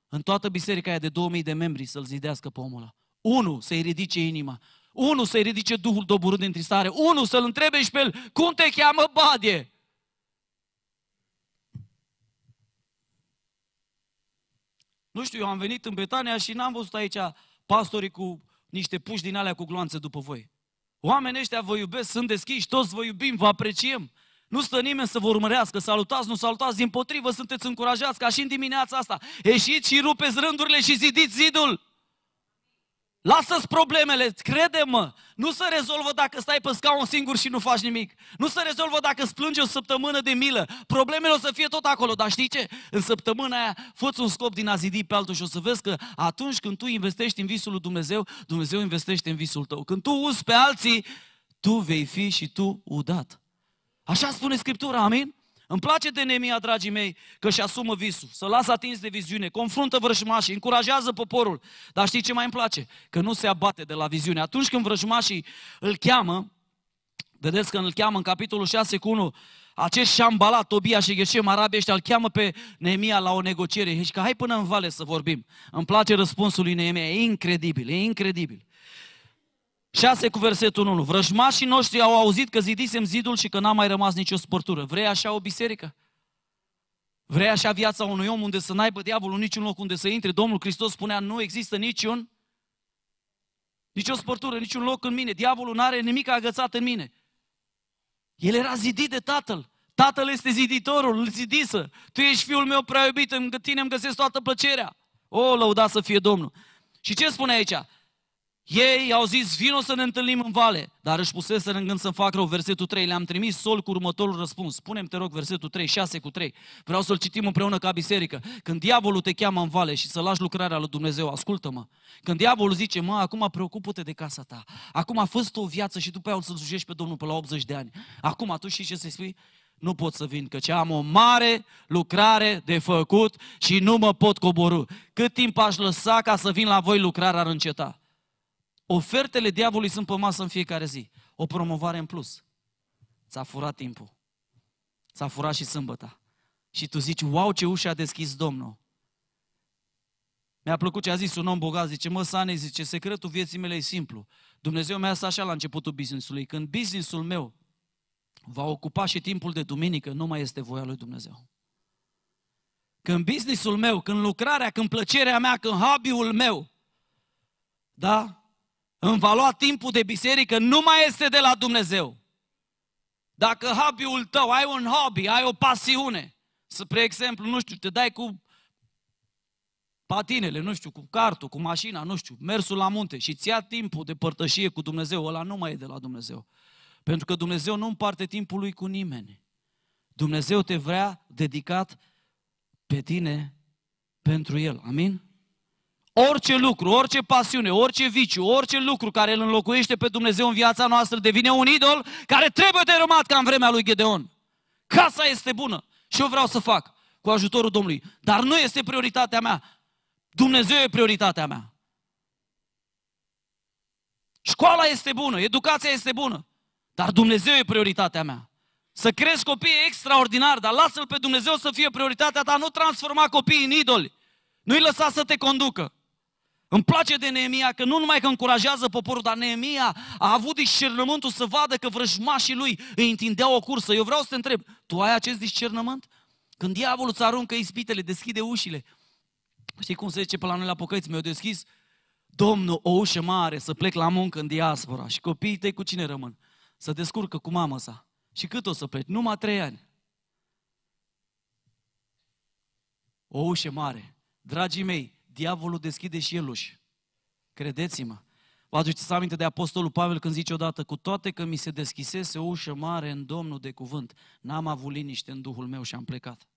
în toată biserica aia de 2000 de membri să-l zidească pe omul ăla. Unul să-i ridice inima. Unul să-i ridice Duhul doborât din întristare. unul să-l întrebe și pe el, cum te cheamă Badie? Nu știu, eu am venit în Betania și n-am văzut aici pastorii cu niște puși din alea cu gloanțe după voi. Oamenii ăștia vă iubesc, sunt deschiși, toți vă iubim, vă apreciem. Nu stă nimeni să vă urmărească, salutați, nu salutați, din potrivă sunteți încurajați, ca și în dimineața asta. Ieșiți și rupeți rândurile și zidiți zidul. Lasă-ți problemele, crede-mă, nu se rezolvă dacă stai pe scaun singur și nu faci nimic. Nu se rezolvă dacă îți plânge o săptămână de milă. Problemele o să fie tot acolo, dar știi ce? În săptămâna aia fă un scop din a zidi pe altul și o să vezi că atunci când tu investești în visul lui Dumnezeu, Dumnezeu investește în visul tău. Când tu uzi pe alții, tu vei fi și tu udat. Așa spune Scriptura, amin? Îmi place de Nemia, dragii mei, că și asumă visul, să lasă atins de viziune, confruntă vrăjmașii, încurajează poporul. Dar știi ce mai îmi place? Că nu se abate de la viziune. Atunci când vrăjmașii îl cheamă, vedeți că îl cheamă în capitolul 6 cu 1, acest șambala, Tobia și Gheșem, arabii ăștia, îl cheamă pe Neemia la o negociere. Și că hai până în vale să vorbim. Îmi place răspunsul lui Neemia, e incredibil, e incredibil. 6 cu versetul 1. Vrăjmașii noștri au auzit că zidisem zidul și că n-a mai rămas nicio spărtură. Vrei așa o biserică? Vrei așa viața unui om unde să n-aibă diavolul niciun loc unde să intre? Domnul Hristos spunea, nu există niciun, nicio spărtură, niciun loc în mine. Diavolul nu are nimic agățat în mine. El era zidit de tatăl. Tatăl este ziditorul, îl zidisă. Tu ești fiul meu prea iubit, în tine îmi găsesc toată plăcerea. O, lăuda să fie Domnul. Și ce spune aici? Ei au zis, vino să ne întâlnim în vale, dar își pusese în gând să fac rău versetul 3. Le-am trimis sol cu următorul răspuns. Punem te rog, versetul 3, 6 cu 3. Vreau să-l citim împreună ca biserică. Când diavolul te cheamă în vale și să lași lucrarea lui Dumnezeu, ascultă-mă. Când diavolul zice, mă, acum preocupă-te de casa ta. Acum a fost o viață și după aia o să-L slujești pe Domnul pe la 80 de ani. Acum tu și ce să-i spui? nu pot să vin, căci am o mare lucrare de făcut și nu mă pot coborâ. Cât timp aș lăsa ca să vin la voi, lucrarea ar înceta. Ofertele diavolului sunt pe masă în fiecare zi. O promovare în plus. Ți-a furat timpul. Ți-a furat și sâmbăta. Și tu zici, wow, ce ușă a deschis Domnul. Mi-a plăcut ce a zis un om bogat, zice, mă, Sane, zice, secretul vieții mele e simplu. Dumnezeu mi-a să așa la începutul businessului. Când businessul meu va ocupa și timpul de duminică, nu mai este voia lui Dumnezeu. Când businessul meu, când lucrarea, când plăcerea mea, când hobby-ul meu, da, îmi va lua timpul de biserică, nu mai este de la Dumnezeu. Dacă hobby-ul tău, ai un hobby, ai o pasiune, să spre exemplu, nu știu, te dai cu patinele, nu știu, cu cartul, cu mașina, nu știu, mersul la munte și ți a timpul de părtășie cu Dumnezeu, ăla nu mai e de la Dumnezeu. Pentru că Dumnezeu nu împarte timpul lui cu nimeni. Dumnezeu te vrea dedicat pe tine pentru El. Amin? Orice lucru, orice pasiune, orice viciu, orice lucru care îl înlocuiește pe Dumnezeu în viața noastră devine un idol care trebuie rămat ca în vremea lui Gedeon. Casa este bună și eu vreau să fac cu ajutorul Domnului. Dar nu este prioritatea mea. Dumnezeu e prioritatea mea. Școala este bună, educația este bună, dar Dumnezeu e prioritatea mea. Să crezi copii extraordinar, dar lasă-L pe Dumnezeu să fie prioritatea ta, nu transforma copiii în idoli. Nu-i lăsa să te conducă. Îmi place de Neemia că nu numai că încurajează poporul, dar Neemia a avut discernământul să vadă că vrăjmașii lui îi întindeau o cursă. Eu vreau să te întreb, tu ai acest discernământ? Când diavolul îți aruncă ispitele, deschide ușile. Știi cum se zice pe la noi la pocăiți? Mi-au deschis Domnul o ușă mare să plec la muncă în diaspora și copiii tăi cu cine rămân? Să descurcă cu mama sa. Și cât o să pleci? Numai trei ani. O ușă mare. Dragii mei, diavolul deschide și el uși. Credeți-mă. Vă aduceți aminte de Apostolul Pavel când zice odată, cu toate că mi se deschisese o ușă mare în Domnul de cuvânt, n-am avut liniște în Duhul meu și am plecat.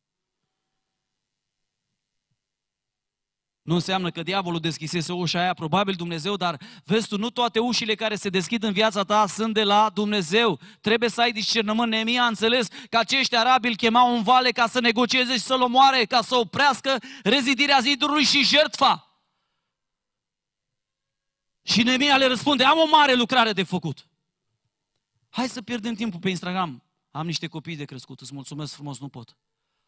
Nu înseamnă că diavolul deschisese ușa aia, probabil Dumnezeu, dar vezi tu, nu toate ușile care se deschid în viața ta sunt de la Dumnezeu. Trebuie să ai discernământ. Nemia a înțeles că acești arabi îl chemau în vale ca să negocieze și să-l omoare, ca să oprească rezidirea zidurului și jertfa. Și Nemia le răspunde, am o mare lucrare de făcut. Hai să pierdem timpul pe Instagram. Am niște copii de crescut, îți mulțumesc frumos, nu pot.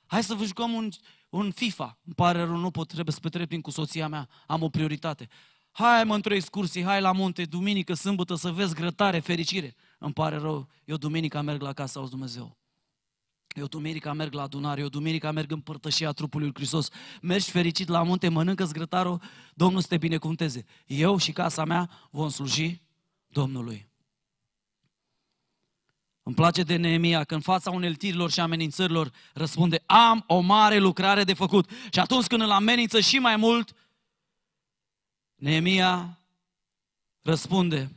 Hai să vă jucăm un, un FIFA. Îmi pare rău, nu pot, trebuie să petrec cu soția mea. Am o prioritate. Hai mă într-o excursie, hai la munte, duminică, sâmbătă, să vezi grătare, fericire. Îmi pare rău, eu duminica merg la casa, auzi Dumnezeu. Eu duminica merg la adunare, eu duminica merg în părtășia trupului lui Hristos. Mergi fericit la munte, mănâncă zgrătarul, Domnul să te binecuvânteze. Eu și casa mea vom sluji Domnului. Îmi place de Neemia că în fața uneltirilor și amenințărilor răspunde am o mare lucrare de făcut. Și atunci când îl amenință și mai mult, Neemia răspunde.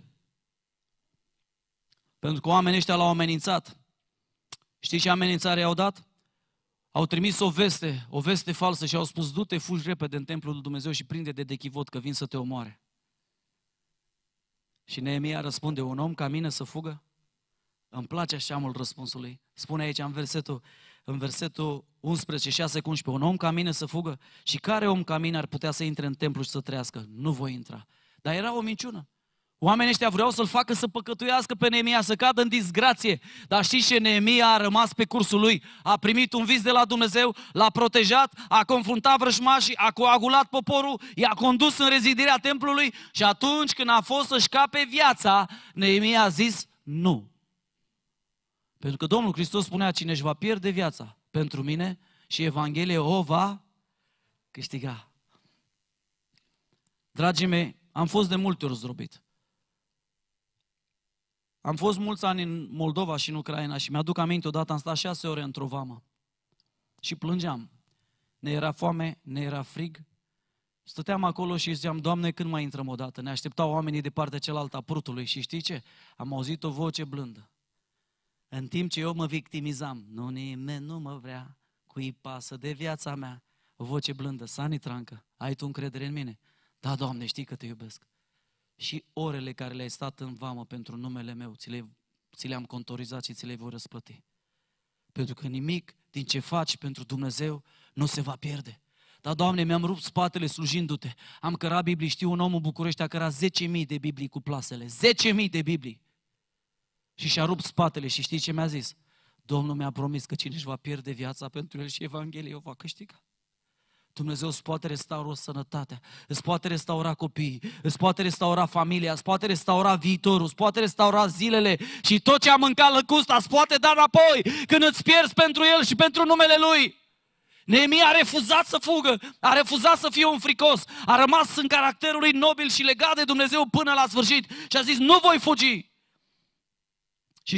Pentru că oamenii ăștia l-au amenințat. Știi ce amenințare i-au dat? Au trimis o veste, o veste falsă și au spus, du-te, fugi repede în templul lui Dumnezeu și prinde de dechivot că vin să te omoare. Și Neemia răspunde, un om ca mine să fugă? Îmi place răspunsul lui. Spune aici în versetul, în versetul 11, 6 11, un om ca mine să fugă și care om ca mine ar putea să intre în templu și să trăiască? Nu voi intra. Dar era o minciună. Oamenii ăștia vreau să-l facă să păcătuiască pe Neemia, să cadă în disgrație. Dar știți ce? Neemia a rămas pe cursul lui. A primit un vis de la Dumnezeu, l-a protejat, a confruntat vrășmașii, a coagulat poporul, i-a condus în rezidirea templului și atunci când a fost să-și cape viața, Neemia a zis nu. Pentru că Domnul Hristos spunea, cine își va pierde viața pentru mine și Evanghelie o va câștiga. Dragii mei, am fost de multe ori zdrobit. Am fost mulți ani în Moldova și în Ucraina și mi-aduc aminte odată, am stat șase ore într-o vamă și plângeam. Ne era foame, ne era frig. Stăteam acolo și ziceam, Doamne, când mai intrăm odată? Ne așteptau oamenii de partea cealaltă a prutului și știi ce? Am auzit o voce blândă. În timp ce eu mă victimizam, nu, nimeni nu mă vrea, cui pasă de viața mea. O voce blândă, Sani Trancă, ai tu încredere în mine? Da, Doamne, știi că te iubesc. Și orele care le-ai stat în vamă pentru numele meu, ți, le, ți le-am contorizat și ți le voi răsplăti. Pentru că nimic din ce faci pentru Dumnezeu nu se va pierde. Dar, Doamne, mi-am rupt spatele slujindu-te. Am cărat Biblii, știu un om în București a cărat 10.000 de Biblii cu plasele. 10.000 de Biblii. Și și-a rupt spatele și știi ce mi-a zis? Domnul mi-a promis că cine își va pierde viața pentru el și Evanghelia o va câștiga. Dumnezeu îți poate restaura sănătatea, îți poate restaura copiii, îți poate restaura familia, îți poate restaura viitorul, îți poate restaura zilele și tot ce a mâncat lăcusta îți poate da înapoi când îți pierzi pentru el și pentru numele lui. Neemia a refuzat să fugă, a refuzat să fie un fricos, a rămas în caracterul lui nobil și legat de Dumnezeu până la sfârșit și a zis nu voi fugi.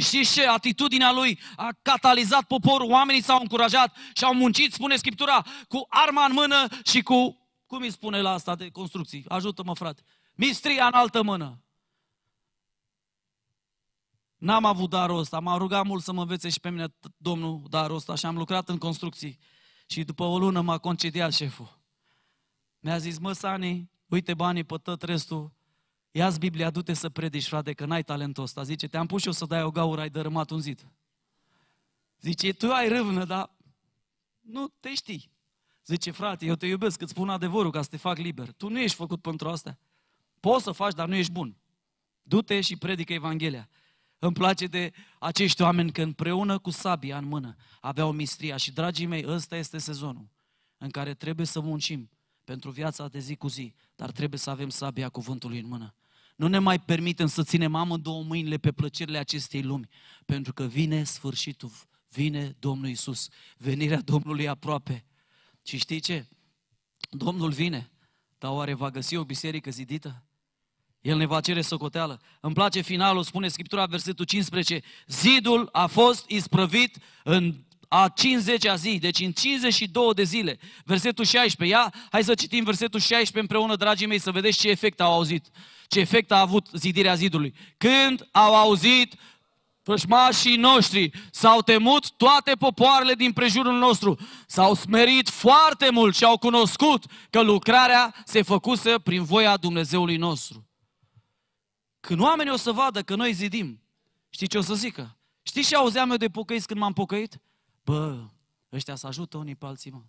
Și știți ce? Atitudinea lui a catalizat poporul, oamenii s-au încurajat și au muncit, spune Scriptura, cu arma în mână și cu, cum îi spune la asta de construcții? Ajută-mă, frate. Mistria în altă mână. N-am avut darul ăsta, m-am rugat mult să mă învețe și pe mine Domnul darul ăsta și am lucrat în construcții. Și după o lună m-a concediat șeful. Mi-a zis, mă, Sani, uite banii pe tot restul, ia-ți Biblia, du-te să predici, frate, că n-ai talentul ăsta. Zice, te-am pus și eu să dai o gaură, ai dărâmat un zid. Zice, tu ai râvnă, dar nu te știi. Zice, frate, eu te iubesc, îți spun adevărul ca să te fac liber. Tu nu ești făcut pentru asta. Poți să faci, dar nu ești bun. Du-te și predică Evanghelia. Îmi place de acești oameni că împreună cu sabia în mână aveau mistria și, dragii mei, ăsta este sezonul în care trebuie să muncim pentru viața de zi cu zi, dar trebuie să avem sabia cuvântului în mână. Nu ne mai permitem să ținem amândouă mâinile pe plăcerile acestei lumi, pentru că vine sfârșitul, vine Domnul Isus, venirea Domnului aproape. Și știi ce? Domnul vine, dar oare va găsi o biserică zidită? El ne va cere socoteală. Îmi place finalul, spune Scriptura, versetul 15, zidul a fost isprăvit în a 50-a zi, deci în 52 de zile, versetul 16, ia, hai să citim versetul 16 împreună, dragii mei, să vedeți ce efect au auzit, ce efect a avut zidirea zidului. Când au auzit Prășmașii noștri s-au temut toate popoarele din prejurul nostru, s-au smerit foarte mult și au cunoscut că lucrarea se făcuse prin voia Dumnezeului nostru. Când oamenii o să vadă că noi zidim, știi ce o să zică? Știi ce auzeam eu de pocăiți când m-am pocăit? Bă, ăștia să ajută unii pe alții, mă.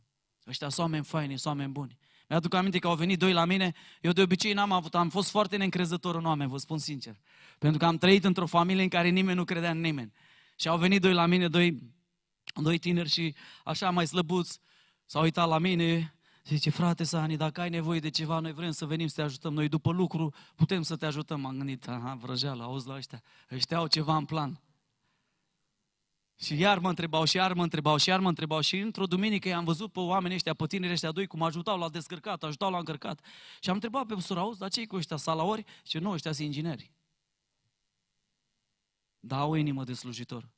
Ăștia sunt oameni faini, sunt oameni buni. Mi-aduc aminte că au venit doi la mine, eu de obicei n-am avut, am fost foarte neîncrezător în oameni, vă spun sincer. Pentru că am trăit într-o familie în care nimeni nu credea în nimeni. Și au venit doi la mine, doi, doi tineri și așa mai slăbuți, s-au uitat la mine, zice, frate Sani, dacă ai nevoie de ceva, noi vrem să venim să te ajutăm, noi după lucru putem să te ajutăm. am gândit, aha, vrăjeală, auzi la ăștia, ăștia au ceva în plan. Și iar mă întrebau, și iar mă întrebau, și iar mă întrebau. Și într-o duminică i-am văzut pe oamenii ăștia, pe tinerii ăștia doi, cum ajutau la descărcat, ajutau la încărcat. Și am întrebat pe sora, auzi, dar ce cu ăștia, salaori? Și nu, ăștia sunt ingineri. Dar au inimă de slujitor.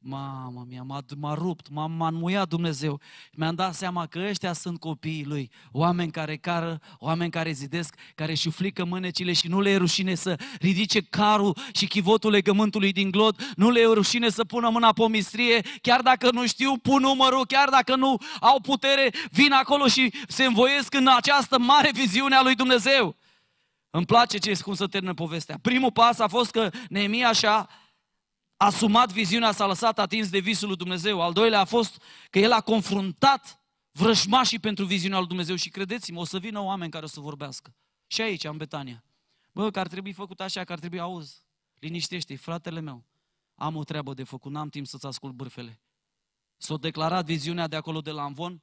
Mamă mia, m-a, m-a rupt, m-a, m-a înmuiat Dumnezeu. Mi-am dat seama că ăștia sunt copiii Lui. Oameni care cară, oameni care zidesc, care și flică mânecile și nu le e rușine să ridice carul și chivotul legământului din glod, nu le e rușine să pună mâna pe o mistrie, chiar dacă nu știu, pun numărul, chiar dacă nu au putere, vin acolo și se învoiesc în această mare viziune a Lui Dumnezeu. Îmi place ce, cum să termină povestea. Primul pas a fost că Neemia și-a asumat viziunea, s-a lăsat atins de visul lui Dumnezeu. Al doilea a fost că el a confruntat vrăjmașii pentru viziunea lui Dumnezeu și credeți-mă, o să vină oameni care o să vorbească. Și aici, în Betania. Bă, că ar trebui făcut așa, că ar trebui auz. liniștește fratele meu. Am o treabă de făcut, n-am timp să-ți ascult bârfele. S-a declarat viziunea de acolo de la Amvon,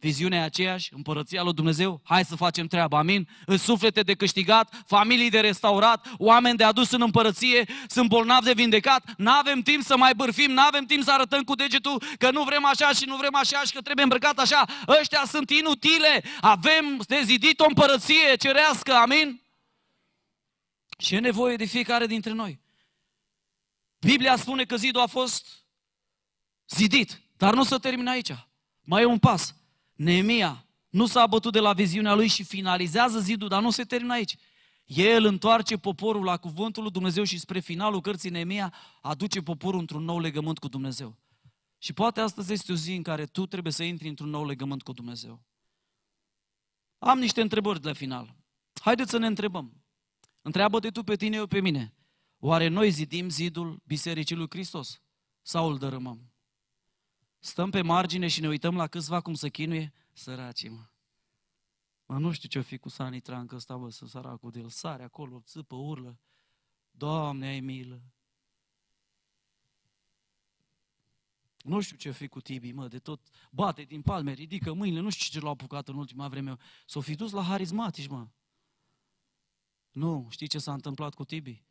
Viziunea e aceeași, împărăția lui Dumnezeu, hai să facem treaba, amin? În suflete de câștigat, familii de restaurat, oameni de adus în împărăție, sunt bolnavi de vindecat, nu avem timp să mai bârfim, nu avem timp să arătăm cu degetul că nu vrem așa și nu vrem așa și că trebuie îmbrăcat așa. Ăștia sunt inutile, avem de zidit o împărăție cerească, amin? Și e nevoie de fiecare dintre noi. Biblia spune că zidul a fost zidit, dar nu se termină aici. Mai e un pas. Neemia nu s-a bătut de la viziunea lui și finalizează zidul, dar nu se termină aici. El întoarce poporul la cuvântul lui Dumnezeu și spre finalul cărții Neemia aduce poporul într-un nou legământ cu Dumnezeu. Și poate astăzi este o zi în care tu trebuie să intri într-un nou legământ cu Dumnezeu. Am niște întrebări de la final. Haideți să ne întrebăm. Întreabă-te tu pe tine, eu pe mine. Oare noi zidim zidul Bisericii lui Hristos sau îl dărâmăm? Stăm pe margine și ne uităm la câțiva cum se chinuie, săraci, mă. Mă, nu știu ce-o fi cu Sani Trancă ăsta, bă, să săracul de el sare acolo, țipă, urlă. Doamne, ai milă. Nu știu ce fi cu Tibi, mă, de tot bate din palme, ridică mâinile, nu știu ce l au apucat în ultima vreme. S-o fi dus la harismatici, mă. Nu, știi ce s-a întâmplat cu Tibi?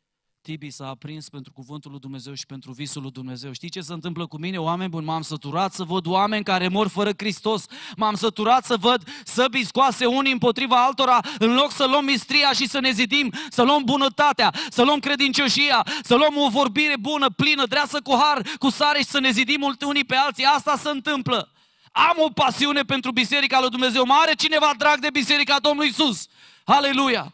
Tibi s-a aprins pentru cuvântul lui Dumnezeu și pentru visul lui Dumnezeu. Știi ce se întâmplă cu mine, oameni buni? M-am săturat să văd oameni care mor fără Hristos. M-am săturat să văd săbii scoase unii împotriva altora, în loc să luăm mistria și să ne zidim, să luăm bunătatea, să luăm credincioșia, să luăm o vorbire bună, plină, dreasă cu har, cu sare și să ne zidim unii pe alții. Asta se întâmplă. Am o pasiune pentru Biserica lui Dumnezeu. mare. cineva drag de Biserica Domnului Isus. Aleluia!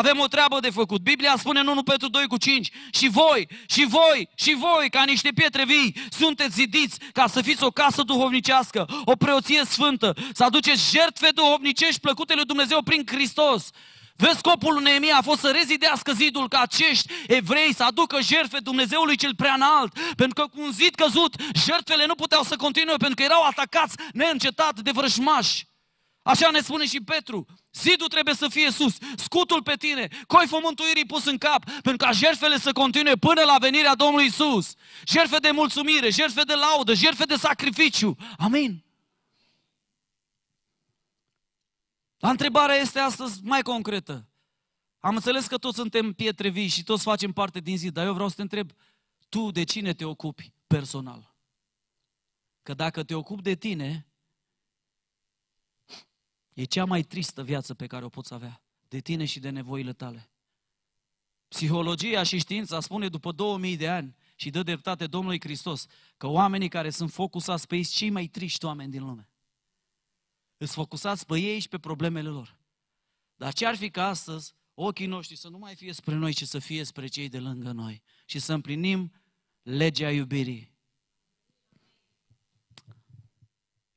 Avem o treabă de făcut. Biblia spune în 1 Petru 2 cu 5. Și voi, și voi, și voi, ca niște pietre vii, sunteți zidiți ca să fiți o casă duhovnicească, o preoție sfântă, să aduceți jertfe duhovnicești plăcute lui Dumnezeu prin Hristos. Vezi, scopul lui Neemia a fost să rezidească zidul ca acești evrei să aducă jertfe Dumnezeului cel prea înalt. Pentru că cu un zid căzut, jertfele nu puteau să continue pentru că erau atacați neîncetat de vrăjmași. Așa ne spune și Petru. Zidul trebuie să fie sus, scutul pe tine, coiful mântuirii pus în cap, pentru ca jertfele să continue până la venirea Domnului Isus. Jertfe de mulțumire, jertfe de laudă, jertfe de sacrificiu. Amin. La întrebarea este astăzi mai concretă. Am înțeles că toți suntem pietre vii și toți facem parte din zid, dar eu vreau să te întreb, tu de cine te ocupi personal? Că dacă te ocupi de tine, E cea mai tristă viață pe care o poți avea, de tine și de nevoile tale. Psihologia și știința spune după 2000 de ani și dă dreptate Domnului Hristos că oamenii care sunt focusați pe ei sunt cei mai triști oameni din lume. Îți focusați pe ei și pe problemele lor. Dar ce ar fi ca astăzi ochii noștri să nu mai fie spre noi, ci să fie spre cei de lângă noi și să împlinim legea iubirii.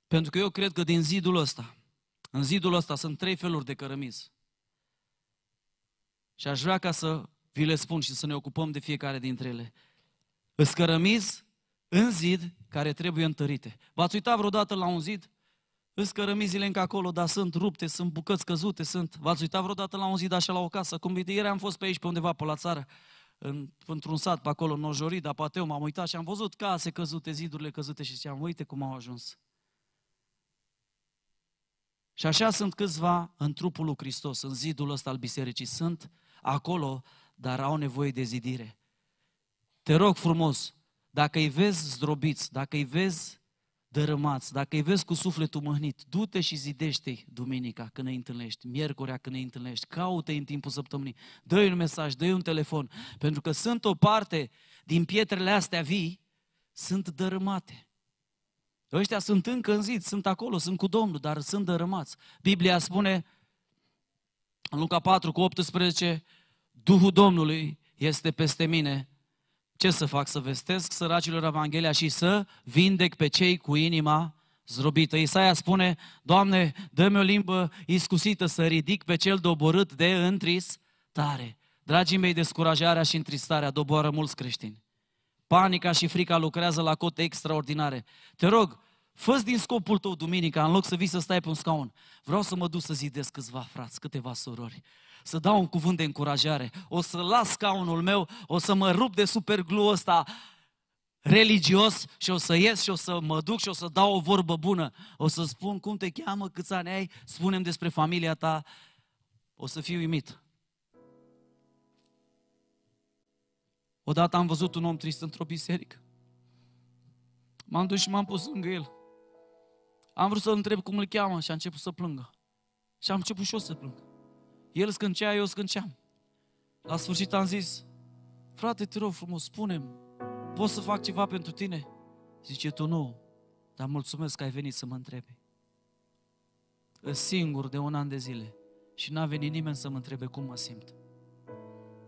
Pentru că eu cred că din zidul ăsta în zidul ăsta sunt trei feluri de cărămizi. Și aș vrea ca să vi le spun și să ne ocupăm de fiecare dintre ele. Îs cărămizi în zid care trebuie întărite. V-ați uitat vreodată la un zid? Îs cărămizile încă acolo, dar sunt rupte, sunt bucăți căzute, sunt... V-ați uitat vreodată la un zid așa la o casă? Cum ieri am fost pe aici, pe undeva, pe la țară, în, într-un sat pe acolo, în Ojorida, dar poate eu m-am uitat și am văzut case căzute, zidurile căzute și ziceam, uite cum au ajuns. Și așa sunt câțiva în trupul lui Hristos, în zidul ăsta al bisericii. Sunt acolo, dar au nevoie de zidire. Te rog frumos, dacă îi vezi zdrobiți, dacă îi vezi dărâmați, dacă îi vezi cu sufletul mâhnit, du-te și zidește-i duminica când îi întâlnești, miercurea când îi întâlnești, caută în timpul săptămânii, dă un mesaj, dă un telefon, pentru că sunt o parte din pietrele astea vii, sunt dărâmate. Ăștia sunt încă în zid, sunt acolo, sunt cu Domnul, dar sunt dărâmați. Biblia spune în Luca 4 cu 18, Duhul Domnului este peste mine. Ce să fac? Să vestesc săracilor Evanghelia și să vindec pe cei cu inima zdrobită. Isaia spune, Doamne, dă-mi o limbă iscusită să ridic pe cel doborât de întristare. Dragii mei, descurajarea și întristarea doboară mulți creștini. Panica și frica lucrează la cote extraordinare. Te rog, fă din scopul tău duminica, în loc să vii să stai pe un scaun. Vreau să mă duc să zidesc câțiva frați, câteva sorori să dau un cuvânt de încurajare, o să las scaunul meu, o să mă rup de superglu ăsta religios și o să ies și o să mă duc și o să dau o vorbă bună. O să spun cum te cheamă, câți ani ai, spunem despre familia ta. O să fiu uimit. Odată am văzut un om trist într-o biserică. M-am dus și m-am pus lângă el. Am vrut să-l întreb cum îl cheamă și a început să plângă. Și am început și eu să plâng. El scâncea, eu scânceam. La sfârșit am zis, frate, te rog frumos, spune pot să fac ceva pentru tine? Zice, tu nu, dar mulțumesc că ai venit să mă întrebi. E singur de un an de zile și n-a venit nimeni să mă întrebe cum mă simt.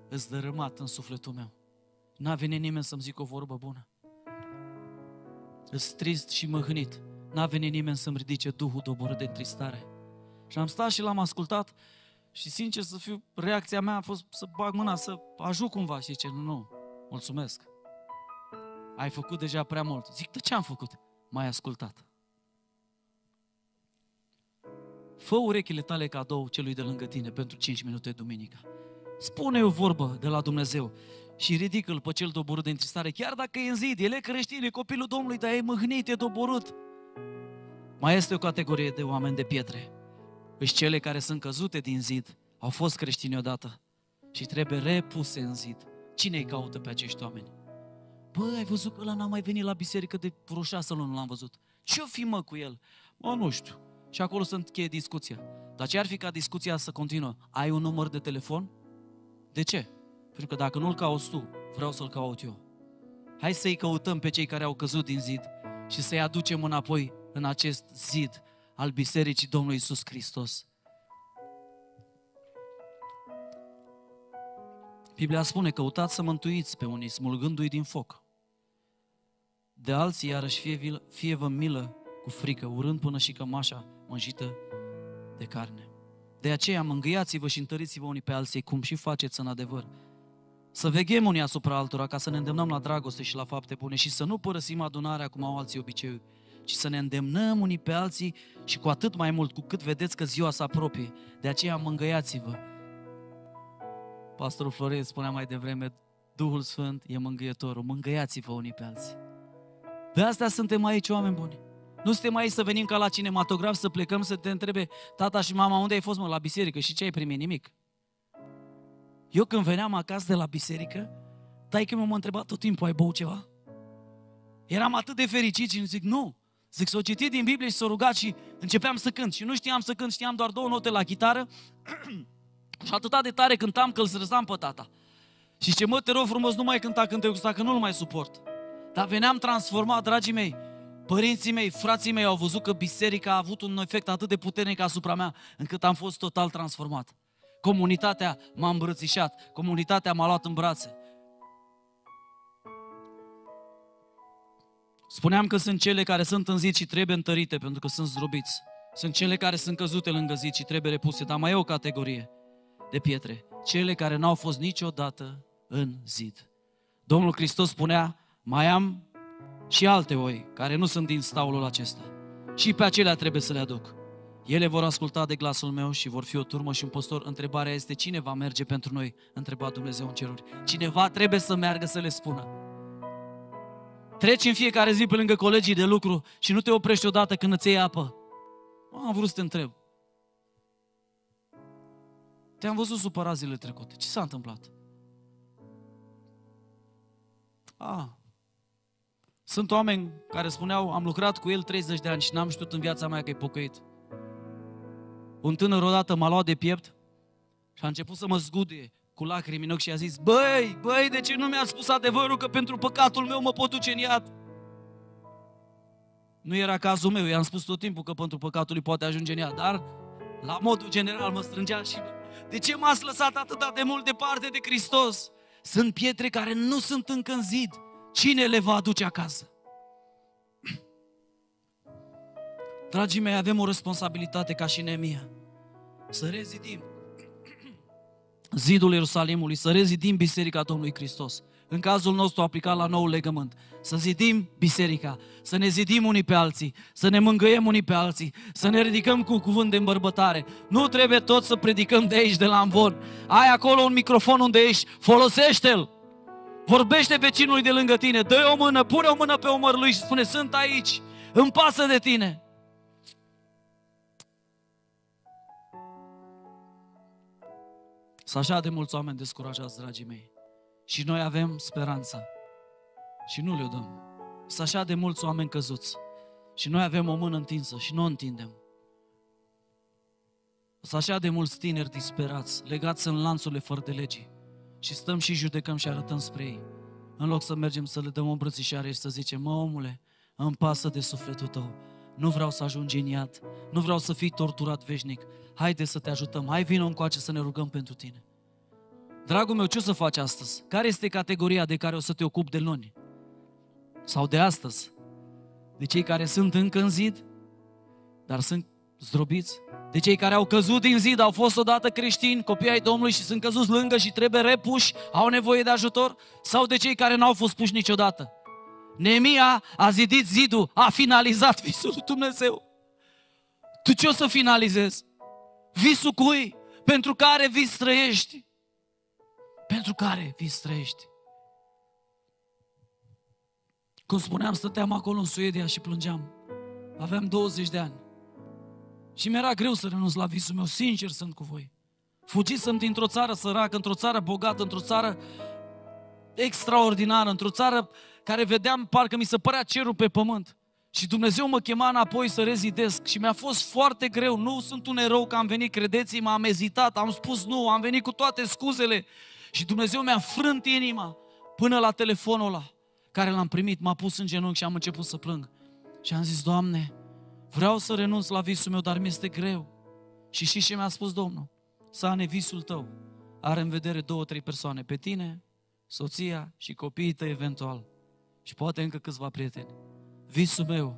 Îți dărâmat în sufletul meu. N-a venit nimeni să-mi zic o vorbă bună. Îs trist și măhnit. N-a venit nimeni să-mi ridice Duhul doborât de tristare. Și am stat și l-am ascultat și sincer să fiu, reacția mea a fost să bag mâna, să ajut cumva și ce nu, nu, mulțumesc. Ai făcut deja prea mult. Zic, de ce am făcut? M-ai ascultat. Fă urechile tale cadou celui de lângă tine pentru 5 minute duminica. Spune o vorbă de la Dumnezeu și ridică-l pe cel doborât de întristare. chiar dacă e în zid, el e creștin, e copilul Domnului, dar e mâhnit, e doborât. Mai este o categorie de oameni de pietre. Își cele care sunt căzute din zid, au fost creștini odată și trebuie repuse în zid. Cine îi caută pe acești oameni? Bă, ai văzut că ăla n-a mai venit la biserică de vreo șase luni, l-am văzut. Ce-o fi mă cu el? Mă, nu știu. Și acolo sunt cheie discuția. Dar ce ar fi ca discuția să continuă? Ai un număr de telefon? De ce? Pentru că dacă nu-L cauți tu, vreau să-L caut eu. Hai să-i căutăm pe cei care au căzut din zid și să-i aducem înapoi în acest zid al Bisericii Domnului Isus Hristos. Biblia spune, căutați să mântuiți pe unii, smulgându-i din foc. De alții, iarăși, fie, vil, fie vă milă cu frică, urând până și cămașa mânjită de carne. De aceea, mângâiați-vă și întăriți-vă unii pe alții, cum și faceți în adevăr, să veghem unii asupra altora ca să ne îndemnăm la dragoste și la fapte bune și să nu părăsim adunarea cum au alții obiceiuri, ci să ne îndemnăm unii pe alții și cu atât mai mult cu cât vedeți că ziua se apropie. De aceea mângăiați-vă. Pastorul Florin spunea mai devreme, Duhul Sfânt e mângâietorul, mângăiați vă unii pe alții. De asta suntem aici oameni buni. Nu suntem aici să venim ca la cinematograf, să plecăm, să te întrebe tata și mama unde ai fost, mă, la biserică și ce ai primit? Nimic. Eu când veneam acasă de la biserică, tai mi m-a întrebat tot timpul, ai băut ceva? Eram atât de fericit și zic, nu. Zic, s-o citit din Biblie și s-o rugat și începeam să cânt. Și nu știam să cânt, știam doar două note la chitară. și atât de tare cântam că îl sărzam pe tata. Și ce mă, te rog frumos, nu mai cânta cântecul cu că nu-l mai suport. Dar veneam transformat, dragii mei. Părinții mei, frații mei au văzut că biserica a avut un efect atât de puternic asupra mea, încât am fost total transformat. Comunitatea m-a îmbrățișat, comunitatea m-a luat în brațe. Spuneam că sunt cele care sunt în zid și trebuie întărite pentru că sunt zdrobiți. Sunt cele care sunt căzute lângă zid și trebuie repuse, dar mai e o categorie de pietre. Cele care n-au fost niciodată în zid. Domnul Hristos spunea, mai am și alte oi care nu sunt din staulul acesta. Și pe acelea trebuie să le aduc. Ele vor asculta de glasul meu și vor fi o turmă și un păstor. Întrebarea este cine va merge pentru noi? Întreba Dumnezeu în ceruri. Cineva trebuie să meargă să le spună. Treci în fiecare zi pe lângă colegii de lucru și nu te oprești odată când îți iei apă. Am vrut să te întreb. Te-am văzut supărat zile trecute. Ce s-a întâmplat? A, sunt oameni care spuneau, am lucrat cu el 30 de ani și n-am știut în viața mea că e pocăit. Un tânăr odată m-a luat de piept și a început să mă zgude, cu lacrimi în ochi și a zis, băi, băi, de ce nu mi-a spus adevărul că pentru păcatul meu mă pot duce în iad? Nu era cazul meu, i-am spus tot timpul că pentru păcatul lui poate ajunge în iad, dar la modul general mă strângea și de ce m-ați lăsat atât de mult departe de Hristos? Sunt pietre care nu sunt încă în zid. Cine le va aduce acasă? Dragii mei, avem o responsabilitate ca și Nemia. Să rezidim zidul Ierusalimului, să rezidim Biserica Domnului Hristos. În cazul nostru aplicat la noul legământ. Să zidim biserica, să ne zidim unii pe alții, să ne mângâiem unii pe alții, să ne ridicăm cu cuvânt de îmbărbătare. Nu trebuie tot să predicăm de aici, de la amvon. Ai acolo un microfon unde ești, folosește-l! Vorbește vecinului de lângă tine, dă o mână, pune o mână pe umăr lui și spune, sunt aici, îmi pasă de tine. Sunt așa de mulți oameni descurajați, dragii mei. Și noi avem speranța. Și nu le-o dăm. Sunt așa de mulți oameni căzuți. Și noi avem o mână întinsă și nu o întindem. Sunt așa de mulți tineri disperați, legați în lanțurile fără de legii. Și stăm și judecăm și arătăm spre ei. În loc să mergem să le dăm o îmbrățișare și să zicem, mă omule, îmi pasă de sufletul tău, nu vreau să ajungi în iad, nu vreau să fii torturat veșnic, haide să te ajutăm, hai vină încoace să ne rugăm pentru tine. Dragul meu, ce o să faci astăzi? Care este categoria de care o să te ocupi de luni? Sau de astăzi? De cei care sunt încă în zid, dar sunt zdrobiți? De cei care au căzut din zid, au fost odată creștini, copii ai Domnului și sunt căzuți lângă și trebuie repuși, au nevoie de ajutor? Sau de cei care n-au fost puși niciodată? Nemia a zidit zidul, a finalizat visul lui Dumnezeu. Tu ce o să finalizezi? Visul cui? Pentru care vis trăiești? Pentru care vis trăiești? Cum spuneam, stăteam acolo în Suedia și plângeam. Aveam 20 de ani. Și mi-era greu să renunț la visul meu, sincer sunt cu voi. Fugisem dintr-o țară săracă, într-o țară bogată, într-o țară extraordinară, într-o țară care vedeam, parcă mi se părea cerul pe pământ. Și Dumnezeu mă chema înapoi să rezidesc și mi-a fost foarte greu. Nu sunt un erou că am venit, credeți-mă, am ezitat, am spus nu, am venit cu toate scuzele. Și Dumnezeu mi-a frânt inima până la telefonul ăla care l-am primit, m-a pus în genunchi și am început să plâng. Și am zis, Doamne, vreau să renunț la visul meu, dar mi-este greu. Și și ce mi-a spus Domnul? Sane, visul tău are în vedere două, trei persoane, pe tine, soția și copiii tăi eventual și poate încă câțiva prieteni. Visul meu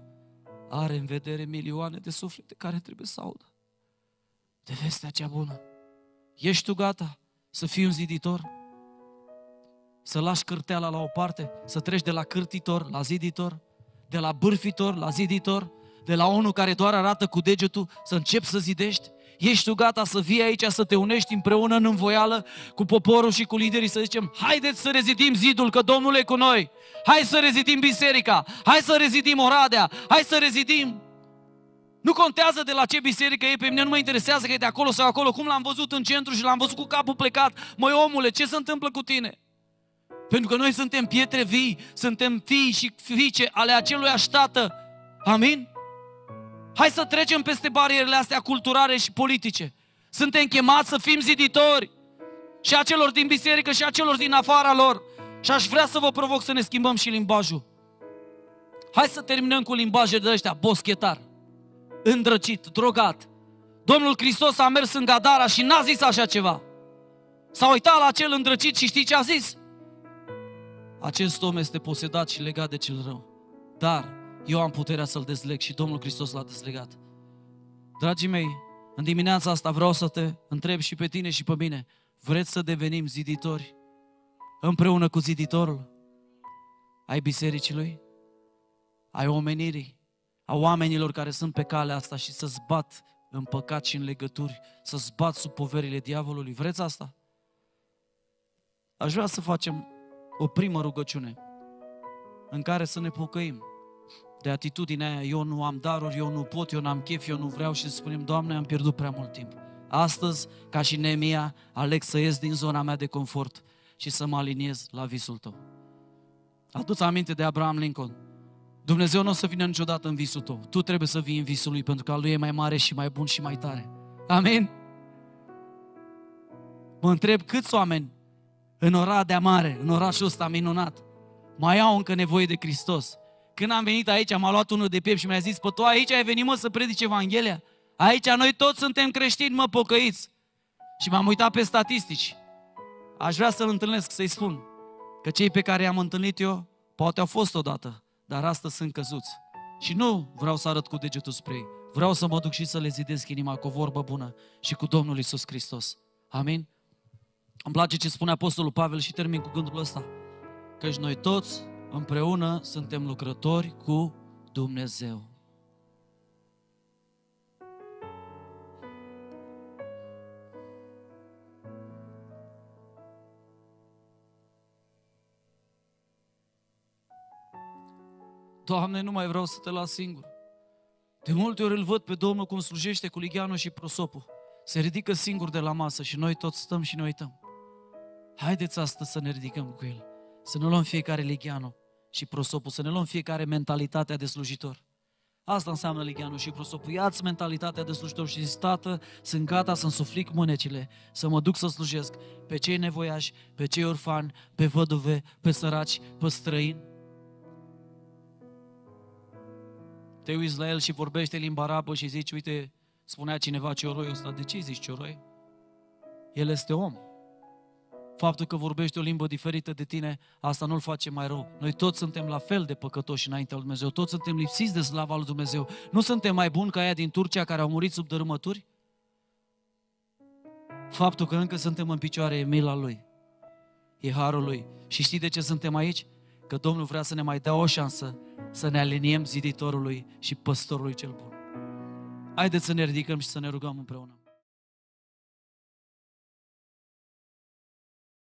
are în vedere milioane de suflete care trebuie să audă de vestea cea bună. Ești tu gata să fii un ziditor? Să lași cârteala la o parte, să treci de la cârtitor la ziditor, de la bârfitor la ziditor, de la unul care doar arată cu degetul, să începi să zidești, Ești tu gata să vii aici, să te unești împreună în învoială cu poporul și cu liderii, să zicem, haideți să rezidim zidul, că Domnul e cu noi. Hai să rezidim biserica, hai să rezidim Oradea, hai să rezidim nu contează de la ce biserică e, pe mine nu mă interesează că e de acolo sau acolo, cum l-am văzut în centru și l-am văzut cu capul plecat. Măi omule, ce se întâmplă cu tine? Pentru că noi suntem pietre vii, suntem fii și fiice ale acelui aștată. Amin? Hai să trecem peste barierele astea culturale și politice. Suntem chemați să fim ziditori și a celor din biserică și a celor din afara lor. Și aș vrea să vă provoc să ne schimbăm și limbajul. Hai să terminăm cu limbaje de ăștia, boschetar, îndrăcit, drogat. Domnul Hristos a mers în Gadara și n-a zis așa ceva. S-a uitat la cel îndrăcit și știi ce a zis? Acest om este posedat și legat de cel rău. Dar eu am puterea să-l dezleg și Domnul Hristos l-a dezlegat. Dragii mei, în dimineața asta vreau să te întreb și pe tine și pe mine. Vreți să devenim ziditori împreună cu ziditorul? Ai bisericii lui? Ai omenirii? A oamenilor care sunt pe calea asta și să zbat în păcat și în legături, să zbat sub poverile diavolului. Vreți asta? Aș vrea să facem o primă rugăciune în care să ne pocăim de atitudine aia, eu nu am daruri, eu nu pot, eu n-am chef, eu nu vreau și spunem, Doamne, am pierdut prea mult timp. Astăzi, ca și Nemia, aleg să ies din zona mea de confort și să mă aliniez la visul tău. Aduți aminte de Abraham Lincoln. Dumnezeu nu o să vină niciodată în visul tău. Tu trebuie să vii în visul lui, pentru că al lui e mai mare și mai bun și mai tare. Amin? Mă întreb câți oameni în Oradea Mare, în orașul ăsta minunat, mai au încă nevoie de Hristos. Când am venit aici, m-a luat unul de piept și mi-a zis, pă, tu aici ai venit, mă, să predici Evanghelia? Aici noi toți suntem creștini, mă, pocăiți. Și m-am uitat pe statistici. Aș vrea să-l întâlnesc, să-i spun că cei pe care i-am întâlnit eu, poate au fost odată, dar astăzi sunt căzuți. Și nu vreau să arăt cu degetul spre ei. Vreau să mă duc și să le zidesc inima cu o vorbă bună și cu Domnul Isus Hristos. Amin? Îmi place ce spune Apostolul Pavel și termin cu gândul ăsta. Căci noi toți Împreună suntem lucrători cu Dumnezeu. Doamne, nu mai vreau să te las singur. De multe ori îl văd pe Domnul cum slujește cu Ligianu și Prosopul. Se ridică singur de la masă și noi toți stăm și ne uităm. Haideți astăzi să ne ridicăm cu el, să ne luăm fiecare Ligianu și prosopul, să ne luăm fiecare mentalitatea de slujitor. Asta înseamnă ligheanul și prosopul. Iați mentalitatea de slujitor și zici, tată, sunt gata să-mi suflic mânecile, să mă duc să slujesc pe cei nevoiași, pe cei orfani, pe văduve, pe săraci, pe străini. Te uiți la el și vorbește limba arabă și zici, uite, spunea cineva ce oroi ăsta, de ce zici oroi. El este om. Faptul că vorbești o limbă diferită de tine, asta nu-l face mai rău. Noi toți suntem la fel de păcătoși înaintea lui Dumnezeu, toți suntem lipsiți de slava lui Dumnezeu. Nu suntem mai buni ca aia din Turcia care au murit sub dărâmături? Faptul că încă suntem în picioare e mila Lui, e harul Lui. Și știi de ce suntem aici? Că Domnul vrea să ne mai dea o șansă să ne aliniem ziditorului și păstorului cel bun. Haideți să ne ridicăm și să ne rugăm împreună.